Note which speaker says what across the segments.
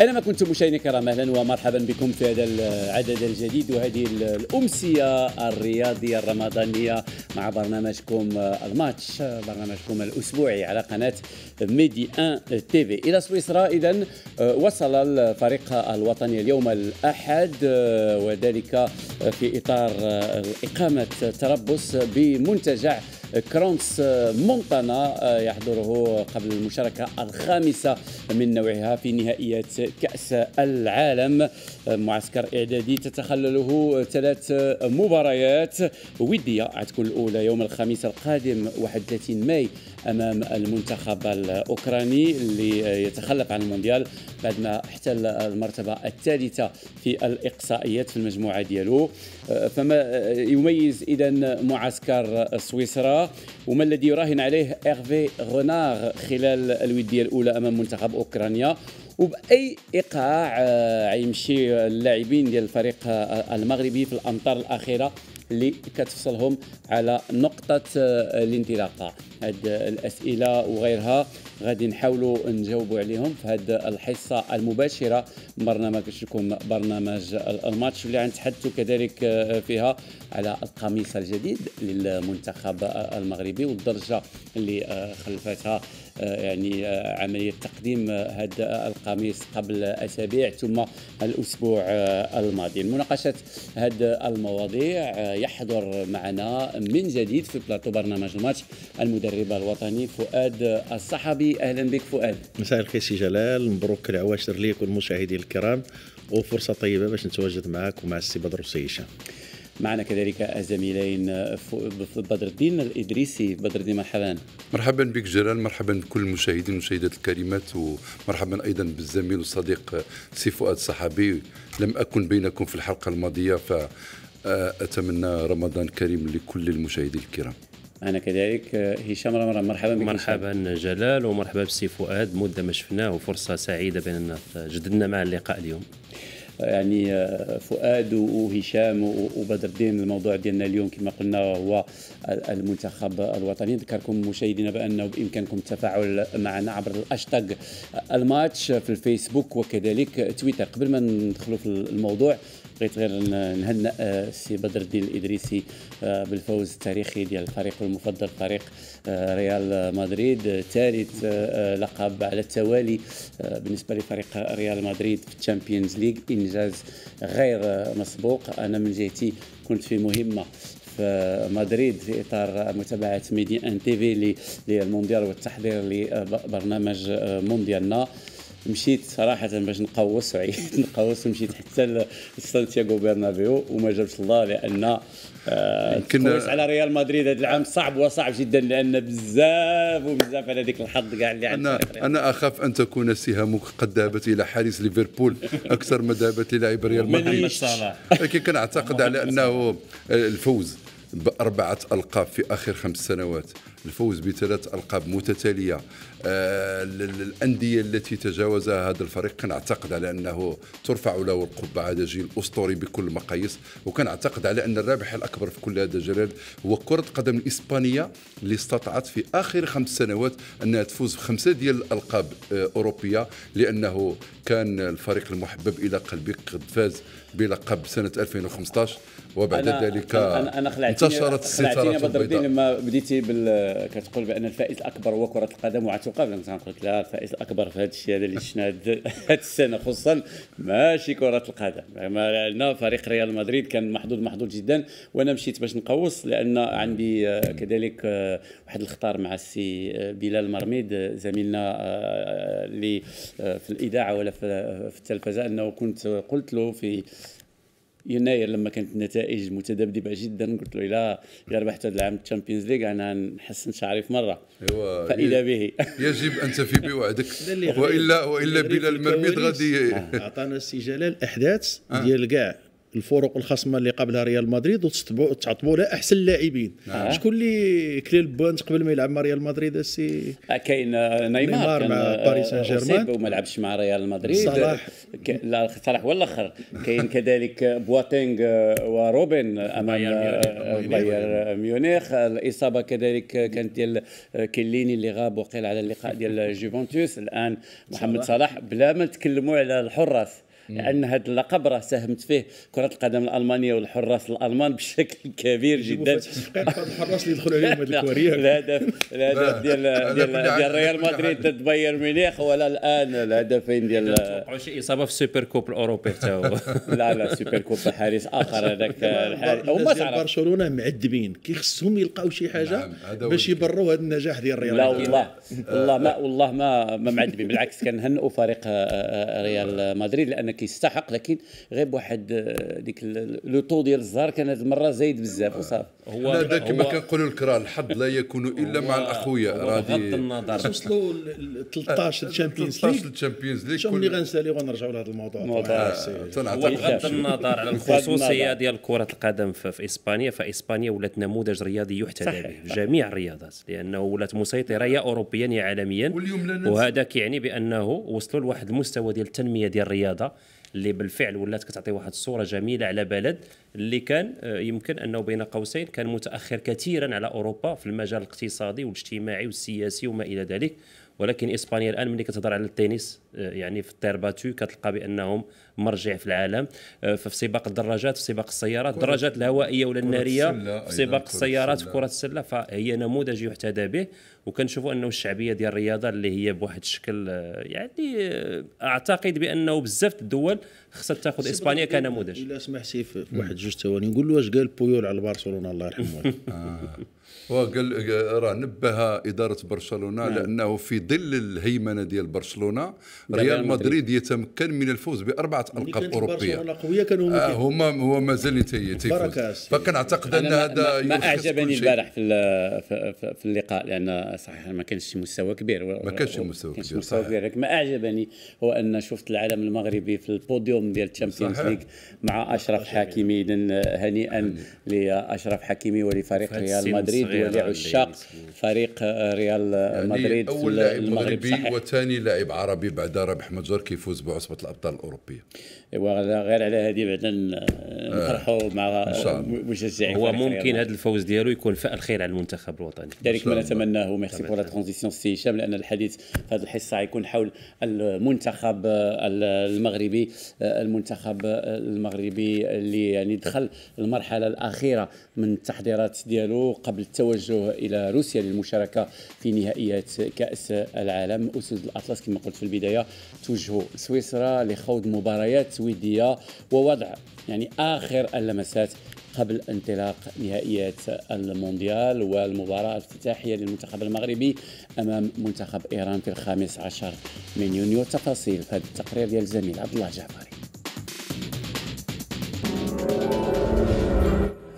Speaker 1: أينما كنتم مشاهدينا الكرام أهلا ومرحبا بكم في هذا العدد الجديد وهذه الأمسية الرياضية الرمضانية مع برنامجكم آه، الماتش آه، برنامجكم الأسبوعي على قناة ميدي أن تي في إلى سويسرا إذا آه، وصل الفريق الوطني اليوم الأحد وذلك في إطار إقامة تربص بمنتجع كرونس مونتانا آه، يحضره قبل المشاركة الخامسة من نوعها في نهائيات كأس العالم آه، معسكر إعدادي تتخلله ثلاث مباريات ودية عتكون الأولى يوم الخميس القادم 31 ماي امام المنتخب الاوكراني اللي يتخلف عن المونديال بعد ما احتل المرتبه الثالثه في الاقصائيات في المجموعه ديالو أه، فما أه، يميز اذا معسكر سويسرا وما الذي يراهن عليه ايرفي غوناغ خلال الوديه الاولى امام منتخب اوكرانيا وباي ايقاع آه، يمشي اللاعبين ديال الفريق آه، المغربي في الامطار الاخيره اللي كتفصلهم على نقطة آه، الانطلاقة هاد الأسئلة وغيرها غادي نحاولوا نجاوبوا عليهم في هاد الحصة المباشرة من برنامج لكم برنامج الماتش اللي غنتحدثوا كذلك فيها على القميص الجديد للمنتخب المغربي والدرجة اللي خلفتها آه، يعني آه، عمليه تقديم آه، هذا القميص قبل اسابيع ثم الاسبوع الماضي مناقشة هذا المواضيع يحضر معنا من جديد في بلاطو برنامج الماتش المدرب
Speaker 2: الوطني فؤاد الصحابي اهلا بك فؤاد مساء الخير سي جلال مبروك العواشر ليك والمشاهدين الكرام وفرصه طيبه باش نتواجد معك ومع السي بدر وسي هشام
Speaker 3: معنا كذلك الزميلين بدر الدين الادريسي بدر الدين مرحبا مرحبا بك جلال مرحبا بكل المشاهدين والمشاهدات الكريمات ومرحبا ايضا بالزميل والصديق سي فؤاد صحابي لم اكن بينكم في الحلقه الماضيه ف اتمنى رمضان كريم لكل المشاهدين الكرام انا كذلك هشام رمضان مرحبا بك مرحبا
Speaker 4: جلال ومرحبا بالسي فؤاد مده ما شفناه وفرصه سعيده باننا جددنا مع اللقاء اليوم يعني آه، فؤاد وهشام
Speaker 1: وبدر الدين الموضوع ديالنا اليوم كما قلنا هو المنتخب الوطني نذكركم مشاهدينا بانه بامكانكم التفاعل معنا عبر الاشتاغ الماتش في الفيسبوك وكذلك تويتر قبل ما ندخلوا في الموضوع بغيت غير نهنئ آه، السي بدر الدين الادريسي آه، بالفوز التاريخي ديال الفريق المفضل فريق آه، ريال مدريد ثالث لقب على التوالي بالنسبه لفريق ريال مدريد في الشامبيونز ليغ انجاز غير مسبوق انا من جهتي كنت في مهمه في مدريد في اطار متابعه ميدي ان تي في للمونديال والتحضير لبرنامج مونديالنا مشيت صراحة باش نقوس وعيت نقوس ومشيت حتى لسانتياغو برنابيو وما جابش
Speaker 3: الله لأن آه، تقوس على
Speaker 1: ريال مدريد هذا العام صعب وصعب جدا لأن
Speaker 3: بزاف وبزاف على ذيك الحظ كاع اللي عندنا أنا, أنا أخاف أن تكون سهامك قد ذهبت إلى حارس ليفربول أكثر ما ذهبت إلى ريال مدريد لكن كنعتقد على أنه الفوز بأربعة ألقاب في آخر خمس سنوات الفوز بثلاث ألقاب متتالية آه، الانديه التي تجاوزها هذا الفريق كنعتقد على انه ترفع له القبعه هذا جيل اسطوري بكل المقاييس وكنعتقد على ان الرابح الاكبر في كل هذا جلال هو كره قدم الاسبانيه اللي استطاعت في اخر خمس سنوات انها تفوز بخمسه ديال الالقاب آه، اوروبيه لانه كان الفريق المحبب الى قلبك قد فاز بلقب سنه 2015 وبعد أنا ذلك أنا أنا خلعتني انتشرت الستاره بدر الدين
Speaker 1: لما بديتي كتقول بان الفائز الاكبر هو كره القدم وعت شرحته قبل مثلا قلت لا الفائز الاكبر في هذا الشيء هذا اللي شفناه هذه السنه خصوصا ماشي كره القدم لان فريق ريال مدريد كان محظوظ محظوظ جدا وانا مشيت باش نقوص لان عندي آه، كذلك آه، واحد الخطار مع السي آه، بلال مرميد زميلنا اللي في الاذاعه ولا في التلفزه انه كنت قلت له في يناير لما كانت النتائج متذبذبه جدا قلت له الا ربحت هذا العام الشامبيونز ليغ انا نحسن شعري في مره
Speaker 3: أيوة، فاذا به يجب ان تفي بوعدك والا والا بلا المرميد غادي اعطانا
Speaker 2: السي جلال احداث آه. ديال كاع الفرق الخصمه اللي قابلها ريال مدريد وتعطبوا لها احسن اللاعبين آه. نعم. شكون اللي كلي البوانت قبل ما يلعب مع ريال مدريد السي
Speaker 1: آه، كاين آه، نيمار مع آه، باريس سان جيرمان وما لعبش مع ريال مدريد صلاح ك... لا صلاح هو الاخر كاين كذلك بواتينغ وروبن امام باير ميونيخ الاصابه كذلك كانت ديال كيليني اللي غاب وقيل على اللقاء ديال جوفنتوس الان محمد صلاح بلا ما نتكلموا على الحراس لان هذا اللقب راه ساهمت فيه كره القدم الالمانيه والحراس الالمان بشكل كبير جدا الحراس اللي يدخلوا
Speaker 2: عليهم هذه الكواريه الهدف الهدف ديال ديال ديال ريال مدريد
Speaker 1: ضد بايرن ميونخ ولا الان الهدفين ديال
Speaker 4: شي اصابه في السوبر كوب الاوروبي حتى هو لا لا السوبر كوب حارس اخر هذاك الحارس هما تعرف
Speaker 2: برشلونه معذبين كي خصهم يلقاو شي حاجه نعم، باش يبروا هذا النجاح ديال ريال لا والله والله ما
Speaker 1: والله ما معذبين بالعكس كنهنئوا فريق آه، آه، آه، ريال مدريد لان كيستحق لكن غير بواحد آه، ديك لو طو ديال الزهر كان هذه المره زايد بزاف آه. وصافي هو لا
Speaker 3: كما كنقولوا لك راه الحظ لا يكون الا مع الاخويا راه بغض النظر وصلوا 13 آه، الشامبيونز ليغ 13 الشامبيونز ليغ شنو اللي
Speaker 2: غنسالي ونرجعوا لهذا الموضوع بغض النظر على الخصوصيه
Speaker 4: ديال كره القدم في اسبانيا فاسبانيا ولات نموذج رياضي يحتذى به في جميع الرياضات لانه ولات مسيطره يا اوروبيا يا عالميا وهذا كيعني بانه وصلوا لواحد المستوى ديال التنميه ديال الرياضه اللي بالفعل ولات كتعطي واحد الصوره جميله على بلد اللي كان آه، يمكن انه بين قوسين كان متاخر كثيرا على اوروبا في المجال الاقتصادي والاجتماعي والسياسي وما الى ذلك ولكن اسبانيا الان ملي كتهضر على التنس آه، يعني في التيرباتو كتلقى بانهم مرجع في العالم آه، ففي سباق الدراجات في سباق السيارات الدراجات الهوائيه ولا الناريه في سباق السيارات في كره السله فهي نموذج يحتذى به وكنشوفوا انه الشعبيه ديال الرياضه اللي هي بواحد الشكل آه، يعني آه، اعتقد بانه بزاف الدول خصها تاخذ اسبانيا كنموذج الا سمحتي في واحد
Speaker 2: جوج ثواني نقول له واش قال بويول على برشلونه الله يرحمه
Speaker 3: وقال راه نبه اداره برشلونه نعم. لانه في ظل الهيمنه ديال برشلونه ريال مدريد يتمكن من الفوز باربعه قطاعات القاب اوروبيه كانوا آه، هما هو مازال تيفوز فكنعتقد ان هذا ما اعجبني البارح في, في, في اللقاء لان
Speaker 1: صحيح ما كانش شي مستوى كبير ما كانش مستوى كبير مستوى كبير لكن ما اعجبني هو ان شفت العالم المغربي في البوديوم ديال الشامبيونز ليغ مع اشرف حكيمي اذا هنيئا لاشرف حكيمي ولفريق ريال مدريد ولعشاق فريق ريال يعني مدريد اول لاعب مغربي
Speaker 3: وثاني لاعب عربي بعد رابح مجر كيفوز بعصبه الابطال الاوروبيه
Speaker 4: وغير على هذه بعدا آه، آه، نفرحوا مع مشجعين هو ممكن هذا الفوز ديالو يكون فاء الخير على المنتخب الوطني ذلك ما
Speaker 3: نتمناه
Speaker 1: ميرسي بور لا ترانزيسيون سي هشام لان الحديث في هذه الحصه غيكون حول المنتخب آه، المغربي المنتخب المغربي اللي يعني دخل المرحله الاخيره من التحضيرات ديالو قبل التوجه الى روسيا للمشاركه في نهائيات كاس العالم اسود الاطلس كما قلت في البدايه توجهوا سويسرا لخوض مباراه مباريات سويدية ووضع يعني آخر اللمسات قبل انطلاق نهائيات المونديال والمباراة الافتتاحية للمنتخب المغربي أمام منتخب إيران في الخامس عشر من يونيو تفاصيل في هذا التقرير
Speaker 5: ديال الزميل عبد الله جعفري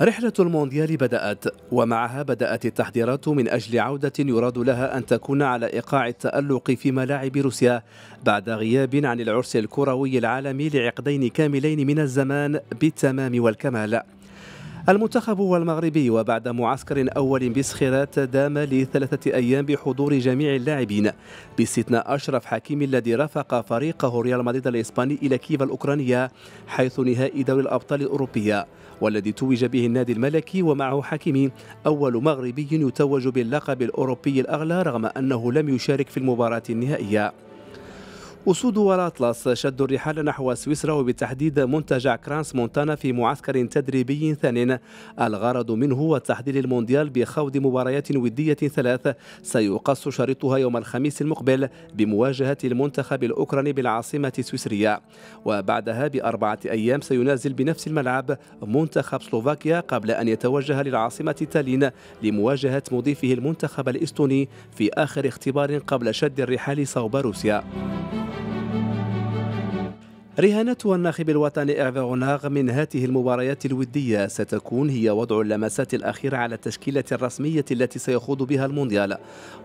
Speaker 5: رحلة المونديال بدأت ومعها بدأت التحضيرات من أجل عودة يراد لها أن تكون على إيقاع التألق في ملاعب روسيا بعد غياب عن العرس الكروي العالمي لعقدين كاملين من الزمان بالتمام والكمال المنتخب والمغربي وبعد معسكر أول بسخرات دام لثلاثة أيام بحضور جميع اللاعبين باستثناء أشرف حكيم الذي رافق فريقه ريال مدريد الإسباني إلى كيف الأوكرانية حيث نهائي دوري الأبطال الأوروبية والذي توج به النادي الملكي ومعه حكيمي أول مغربي يتوج باللقب الأوروبي الأغلى رغم أنه لم يشارك في المباراة النهائية أسود والأطلس شدوا الرحال نحو سويسرا وبالتحديد منتجع كرانس مونتانا في معسكر تدريبي ثان الغرض منه هو وتحضير المونديال بخوض مباريات ودية ثلاث سيقص شريطها يوم الخميس المقبل بمواجهة المنتخب الأوكراني بالعاصمة السويسرية وبعدها بأربعة أيام سينازل بنفس الملعب منتخب سلوفاكيا قبل أن يتوجه للعاصمة تالين لمواجهة مضيفه المنتخب الإستوني في آخر اختبار قبل شد الرحال صوب روسيا رهانته الناخب الوطني إرفاغوناغ من هذه المباريات الودية ستكون هي وضع اللمسات الأخيرة على التشكيلة الرسمية التي سيخوض بها المونديال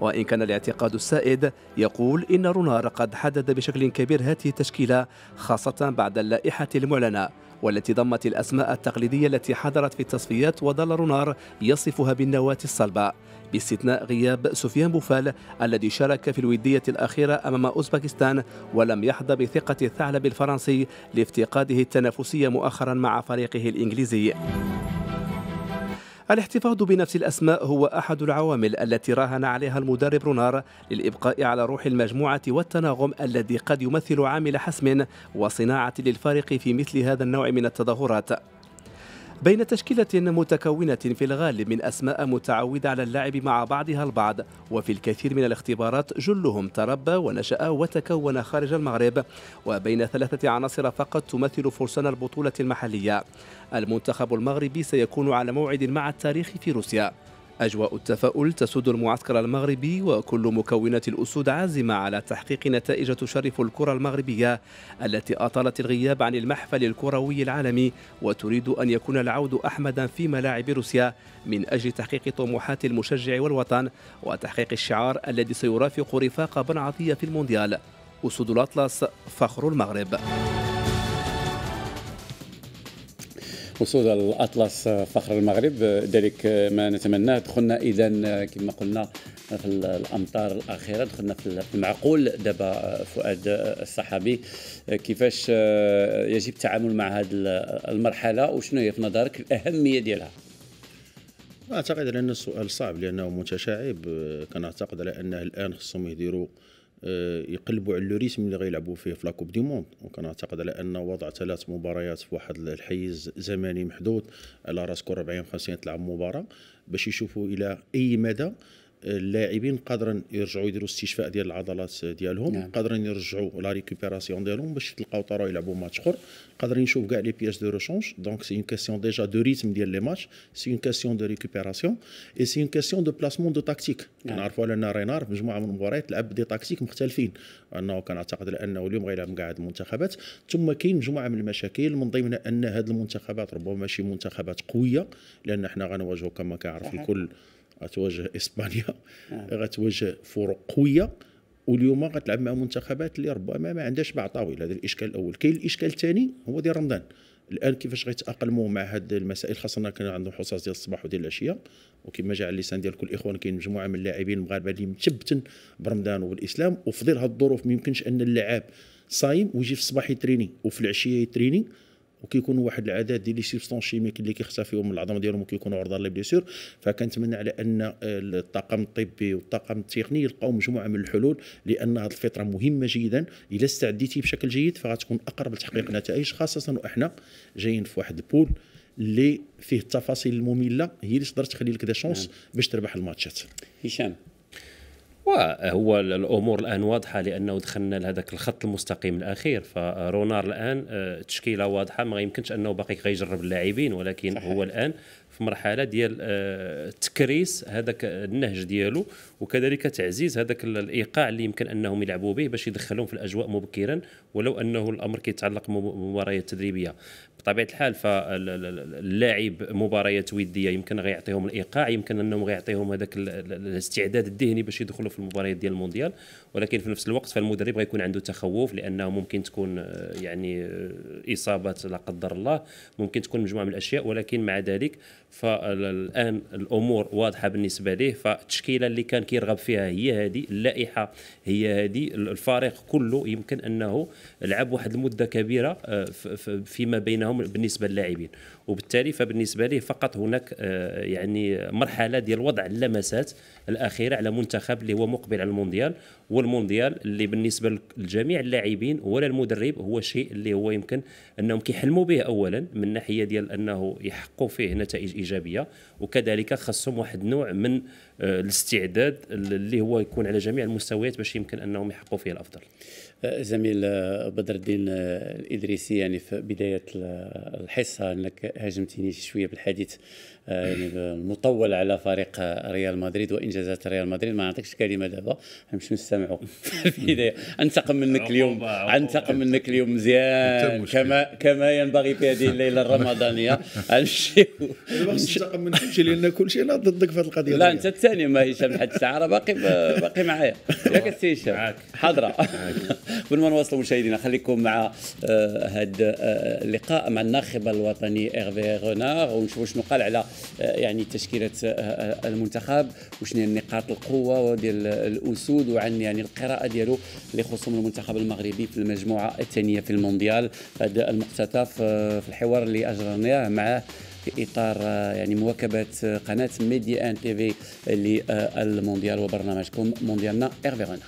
Speaker 5: وإن كان الاعتقاد السائد يقول إن رونار قد حدد بشكل كبير هذه التشكيلة خاصة بعد اللائحة المعلنة والتي ضمت الأسماء التقليدية التي حضرت في التصفيات وظل رونار يصفها بالنواة الصلبة باستثناء غياب سفيان بوفال الذي شارك في الودية الأخيرة أمام أوزبكستان ولم يحظى بثقة الثعلب الفرنسي لافتقاده التنافسية مؤخرا مع فريقه الإنجليزي الاحتفاظ بنفس الأسماء هو أحد العوامل التي راهن عليها المدرب رونار للإبقاء على روح المجموعة والتناغم الذي قد يمثل عامل حسم وصناعة للفارق في مثل هذا النوع من التظاهرات بين تشكيلة متكونة في الغالب من أسماء متعودة على اللعب مع بعضها البعض وفي الكثير من الاختبارات جلهم تربى ونشأ وتكون خارج المغرب وبين ثلاثة عناصر فقط تمثل فرسان البطولة المحلية المنتخب المغربي سيكون على موعد مع التاريخ في روسيا أجواء التفاؤل تسود المعسكر المغربي وكل مكونات الأسود عازمة على تحقيق نتائج تشرف الكرة المغربية التي أطالت الغياب عن المحفل الكروي العالمي وتريد أن يكون العود أحمدا في ملاعب روسيا من أجل تحقيق طموحات المشجع والوطن وتحقيق الشعار الذي سيرافق رفاق بن عطية في المونديال أسود الأطلس فخر المغرب
Speaker 1: حصول الاطلس آه، فخر المغرب آه، ذلك آه، ما نتمناه دخلنا اذا كما قلنا في الامطار الاخيره دخلنا في المعقول دابا فؤاد الصحابي كيفاش يجب التعامل مع هذه المرحله وشنو هي في نظرك الاهميه ديالها
Speaker 2: اعتقد ان السؤال صعب لانه متشعب كنعتقد على انه الان خصهم يديروا آه، يقلبوا على لوريسم اللي غيلعبوا فيه في لاكوب دي موند دونك انا اعتقد على ان وضع ثلاث مباريات في واحد الحيز زمني محدود على راسكم 40 50 تلعب مباراه باش يشوفوا الى اي مدى اللاعبين قادرا يرجعوا يديروا استشفاء ديال العضلات ديالهم نعم. قادرين يرجعوا لا ريكوبيراسيون ديالهم باش تلقاو طارو يلعبوا ماتش اخر قادرين نشوف كاع لي بياس دو روشونج دونك سي اون كاسيون ديجا دو ريتم ديال لي ماتش سي اون كاسيون دو ريكوبيراسيون اي سي اون كاسيون دو بلاسمون دو تاكتيك نعم. على ان رينار مجموعه من المباريات لعب دي تاكتيك مختلفين انه كنعتقد انه اليوم غيلعب كاع المنتخبات ثم كاين مجموعه من المشاكل من ضمنها ان هذه المنتخبات ربما ماشي منتخبات قويه لان حنا غنواجهوا كما كيعرف الكل غتواجه اسبانيا نعم. غتواجه فرق قويه واليوم غتلعب مع منتخبات اللي ربما ما عندهاش باع طويل هذا الاشكال الاول كاين الاشكال الثاني هو ديال رمضان الان كيفاش غيتاقلموا مع هاد المسائل خاصه كان عندهم حصص ديال الصباح وديال العشيه وكما جاء على اللسان ديال كل الاخوان كاين مجموعه من اللاعبين المغاربه اللي متبتن برمضان وبالاسلام وفي ظل هاد الظروف ما يمكنش ان اللاعب صايم ويجي في الصباح يتريني وفي العشيه يتريني وكيكونوا واحد العدد ديال لي سيبستون شيميك اللي كيختفيو من العظام ديالهم وكيكونوا عرضه للبليسيور فكنتمنى على ان آه، الطاقم الطبي والطاقم التقني يلقاو مجموعه من الحلول لان هذه الفتره مهمه جدا الا استعديتي بشكل جيد فغتكون اقرب لتحقيق نتائج خاصه وحنا جايين في واحد البول اللي فيه التفاصيل الممله هي اللي تقدر تخلي لك دي شونس نعم. باش تربح الماتشات
Speaker 4: هشام وهو الامور الان واضحه لانه دخلنا لهذاك الخط المستقيم الاخير فرونار الان آه، تشكيله واضحه ما يمكنش انه باقي غيجرب اللاعبين ولكن صحيح. هو الان في مرحله ديال آه، تكريس هذاك النهج ديالو وكذلك تعزيز هذاك الايقاع اللي يمكن انهم يلعبوا به باش يدخلهم في الاجواء مبكرا ولو انه الامر كيتعلق بمباريات تدريبيه بطبيعه الحال فاللاعب مباريات وديه يمكن غيعطيهم الايقاع يمكن انهم غيعطيهم هذاك الاستعداد الذهني باش يدخلوا في المباريات ديال المونديال ولكن في نفس الوقت فالمدرب غيكون عنده تخوف لانه ممكن تكون آه، يعني آه، اصابات لا قدر الله ممكن تكون مجموعه من الاشياء ولكن مع ذلك فالان الامور واضحه بالنسبه ليه فالتشكيله اللي كان كيرغب فيها هي هذه اللائحه هي هذه الفريق كله يمكن انه لعب واحد المده كبيره آه، فيما بينهم بالنسبه للاعبين وبالتالي فبالنسبه لي فقط هناك آه، يعني مرحله ديال وضع اللمسات الاخيره على منتخب اللي هو مقبل على المونديال والمونديال اللي بالنسبه لجميع اللاعبين ولا المدرب هو شيء اللي هو يمكن انهم كيحلموا به اولا من ناحيه ديال انه يحققوا فيه نتائج ايجابيه وكذلك خصهم واحد نوع من آه، الاستعداد اللي هو يكون على جميع المستويات باش يمكن انهم يحققوا فيه الافضل آه، زميل بدر الدين
Speaker 1: الادريسي يعني في بدايه الحصه انك هاجمتيني شويه بالحديث يعني المطول على فريق ريال مدريد وانجازات ريال مدريد ما نعطيكش كلمه دابا نمشيو نستمعوا في البدايه انتقم منك اليوم انتقم منك اليوم مزيان كما كما ينبغي في هذه الليله الرمضانيه نمشيو
Speaker 2: انتقم من كل شيء لان كل شيء انا ضدك في هذه القضيه لا انت
Speaker 1: الثاني ما هشام لحد الساعه راه باقي باقي معايا ياك السي هشام حاضره قبل ما نواصلوا مشاهدينا خليكم مع هذا آه، آه، اللقاء مع الناخب الوطني ايرفي رونار ونشوفوا شنو قال على آه، يعني تشكيله آه، آه، المنتخب وشنو هي نقاط القوه ديال الاسود وعن يعني القراءه ديالو لخصوم المنتخب المغربي في المجموعه الثانيه في المونديال هذا المقتطف في الحوار اللي اجرناه معه في اطار يعني مواكبه قناه ميدي ان تي في للمونديال وبرنامجكم
Speaker 6: مونديالنا ايرفي رونار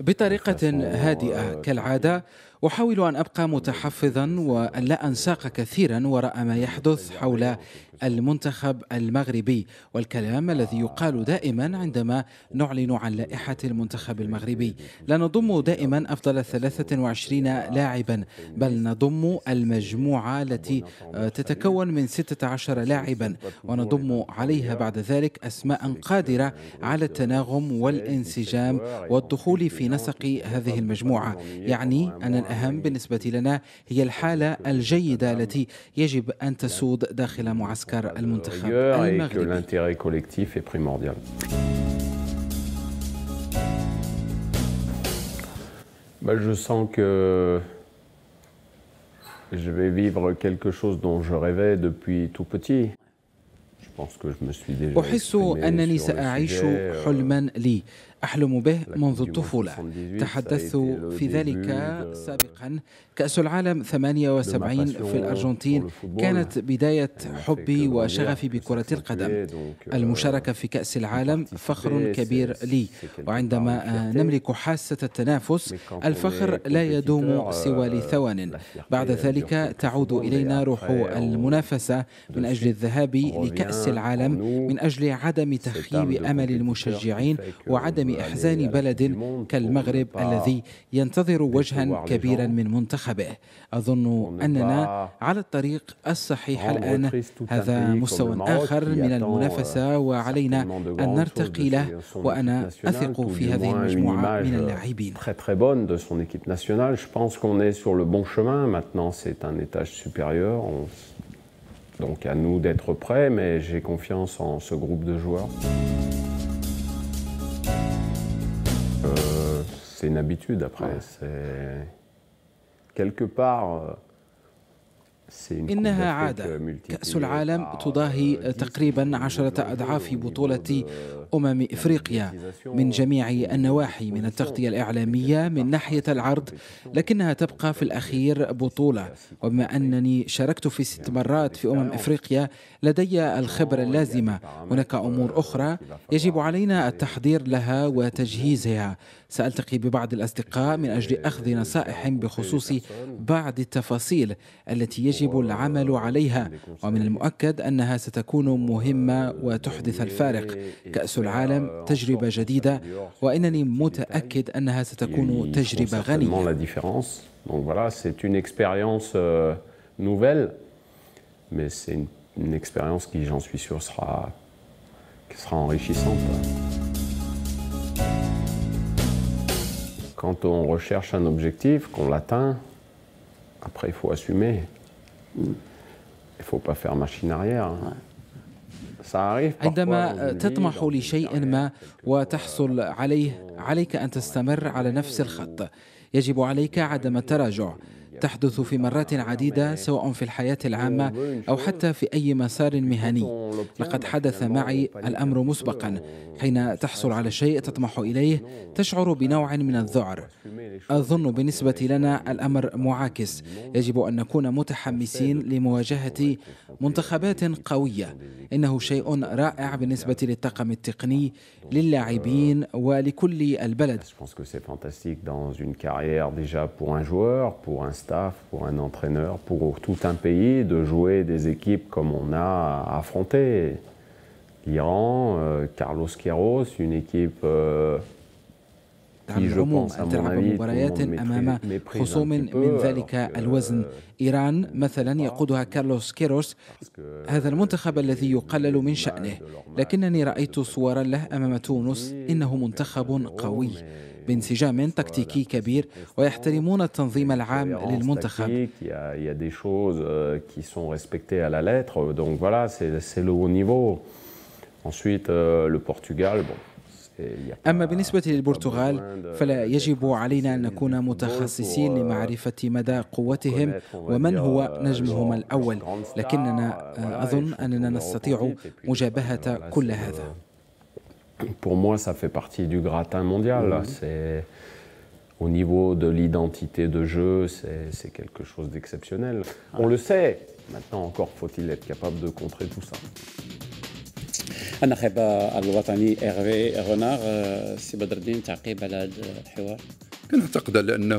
Speaker 6: بطريقة هادئة كالعادة أحاول أن أبقى متحفظا وأن لا أنساق كثيرا وراء ما يحدث حول المنتخب المغربي والكلام الذي يقال دائما عندما نعلن عن لائحة المنتخب المغربي لا نضم دائما أفضل 23 لاعبا بل نضم المجموعة التي آه، تتكون من 16 لاعبا ونضم عليها بعد ذلك أسماء قادرة على التناغم والانسجام والدخول في نسق هذه المجموعة يعني أن الأهم بالنسبة لنا هي الحالة الجيدة التي يجب أن تسود داخل معسكر معسكر المنتخب
Speaker 7: المغربي Je sens que je vais vivre quelque chose dont je rêvais depuis tout petit. Je je pense que me suis أحس أنني سأعيش
Speaker 6: حلما لي أحلم به منذ الطفولة تحدثت في ذلك سابقا كأس العالم 78 في الأرجنتين كانت يعني بداية حبي وشغفي بكرة القدم المشاركة في كأس العالم فخر كبير لي وعندما نملك حاسة التنافس الفخر لا يدوم آه، سوى لثوان بعد ذلك تعود إلينا روح المنافسة من أجل الذهاب لكأس العالم من أجل عدم تخييب أمل المشجعين وعدم إحزان بلد كالمغرب الذي ينتظر وجها كبيرا من منتخب نرحب به أظن أننا على الطريق الصحيح الآن هذا مستوى آخر من المنافسة وعلينا أن نرتقي له وأنا أثق في هذه المجموعة من اللاعبين
Speaker 7: très très bonne de son équipe nationale. Je pense qu'on est sur le bon chemin. Maintenant, c'est un étage supérieur. On... Donc à nous d'être prêts, mais j'ai confiance en ce groupe de joueurs. Euh, c'est une habitude après. Ouais. Euh, إنها عادة
Speaker 6: كأس العالم تضاهي euh, تقريبا عشرة أضعاف بطولة أمم إفريقيا من جميع النواحي من التغطية الإعلامية من ناحية العرض لكنها تبقى في الأخير بطولة وبما أنني شاركت في ست مرات في أمم إفريقيا لدي الخبرة اللازمة هناك أمور euh, أخرى يجب علينا التحضير لها وتجهيزها سألتقي ببعض الأصدقاء من أجل أخذ نصائح بخصوص بعض التفاصيل التي يجب العمل عليها ومن المؤكد أنها ستكون مهمة وتحدث الفارق كأس العالم تجربة جديدة وإنني متأكد أنها ستكون تجربة غنية
Speaker 7: Donc voilà, c'est une expérience euh, nouvelle, mais c'est une, une expérience qui, j'en suis sûr, sera, qui sera enrichissante. quand on recherche un objectif, qu'on l'atteint, après, il faut assumer. Il ne faut pas faire machine arrière. Hein. عندما تطمح
Speaker 6: لشيء ما وتحصل euh, عليه عليك ان تستمر على نفس الخط يجب عليك عدم التراجع تحدث في مرات عديدة سواء في الحياة العامة أو حتى في أي مسار مهني لقد حدث معي الأمر مسبقا حين تحصل على شيء تطمح إليه تشعر بنوع من الذعر أظن بالنسبة لنا الأمر معاكس يجب أن نكون متحمسين لمواجهة منتخبات قوية إنه شيء رائع بالنسبة للطاقم التقني للاعبين ولكل البلد
Speaker 7: staff, pour un entraîneur, pour tout un pays, de jouer des équipes comme on a affronté. L'Iran, euh, Carlos Queiroz, une équipe euh, qui, je pense, à mon avis, مباريات أمام خصوم من ذلك
Speaker 6: الوزن إيران مثلا يقودها كارلوس كيروس هذا المنتخب الذي يقلل من شأنه لكنني رأيت صورا له أمام تونس إنه منتخب قوي بانسجام تكتيكي كبير ويحترمون التنظيم العام للمنتخب أما بالنسبة للبرتغال فلا يجب علينا أن نكون متخصصين لمعرفة euh, مدى قوتهم ومن هو euh, نجمهم الأول لكننا آه، أظن أننا نستطيع مجابهة كل هذا
Speaker 7: pour moi, ça fait partie du gratin mondial. Mhm. C'est au niveau de l'identité de jeu, c'est quelque chose d'exceptionnel. On le sait. Maintenant encore, faut-il être capable de contrer tout ça.
Speaker 3: كنعتقد على انه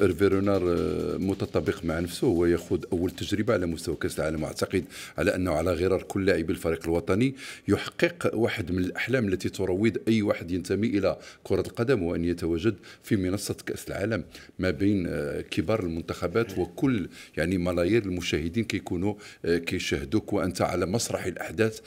Speaker 3: ايرفي رونار آه، متطابق مع نفسه هو يخوض اول تجربه على مستوى كاس العالم واعتقد على انه على غرار كل لاعب الفريق الوطني يحقق واحد من الاحلام التي تروض اي واحد ينتمي الى كره القدم وان يتواجد في منصه كاس العالم ما بين آه، كبار المنتخبات وكل يعني ملايير المشاهدين كيكونوا آه، كيشاهدوك وانت على مسرح الاحداث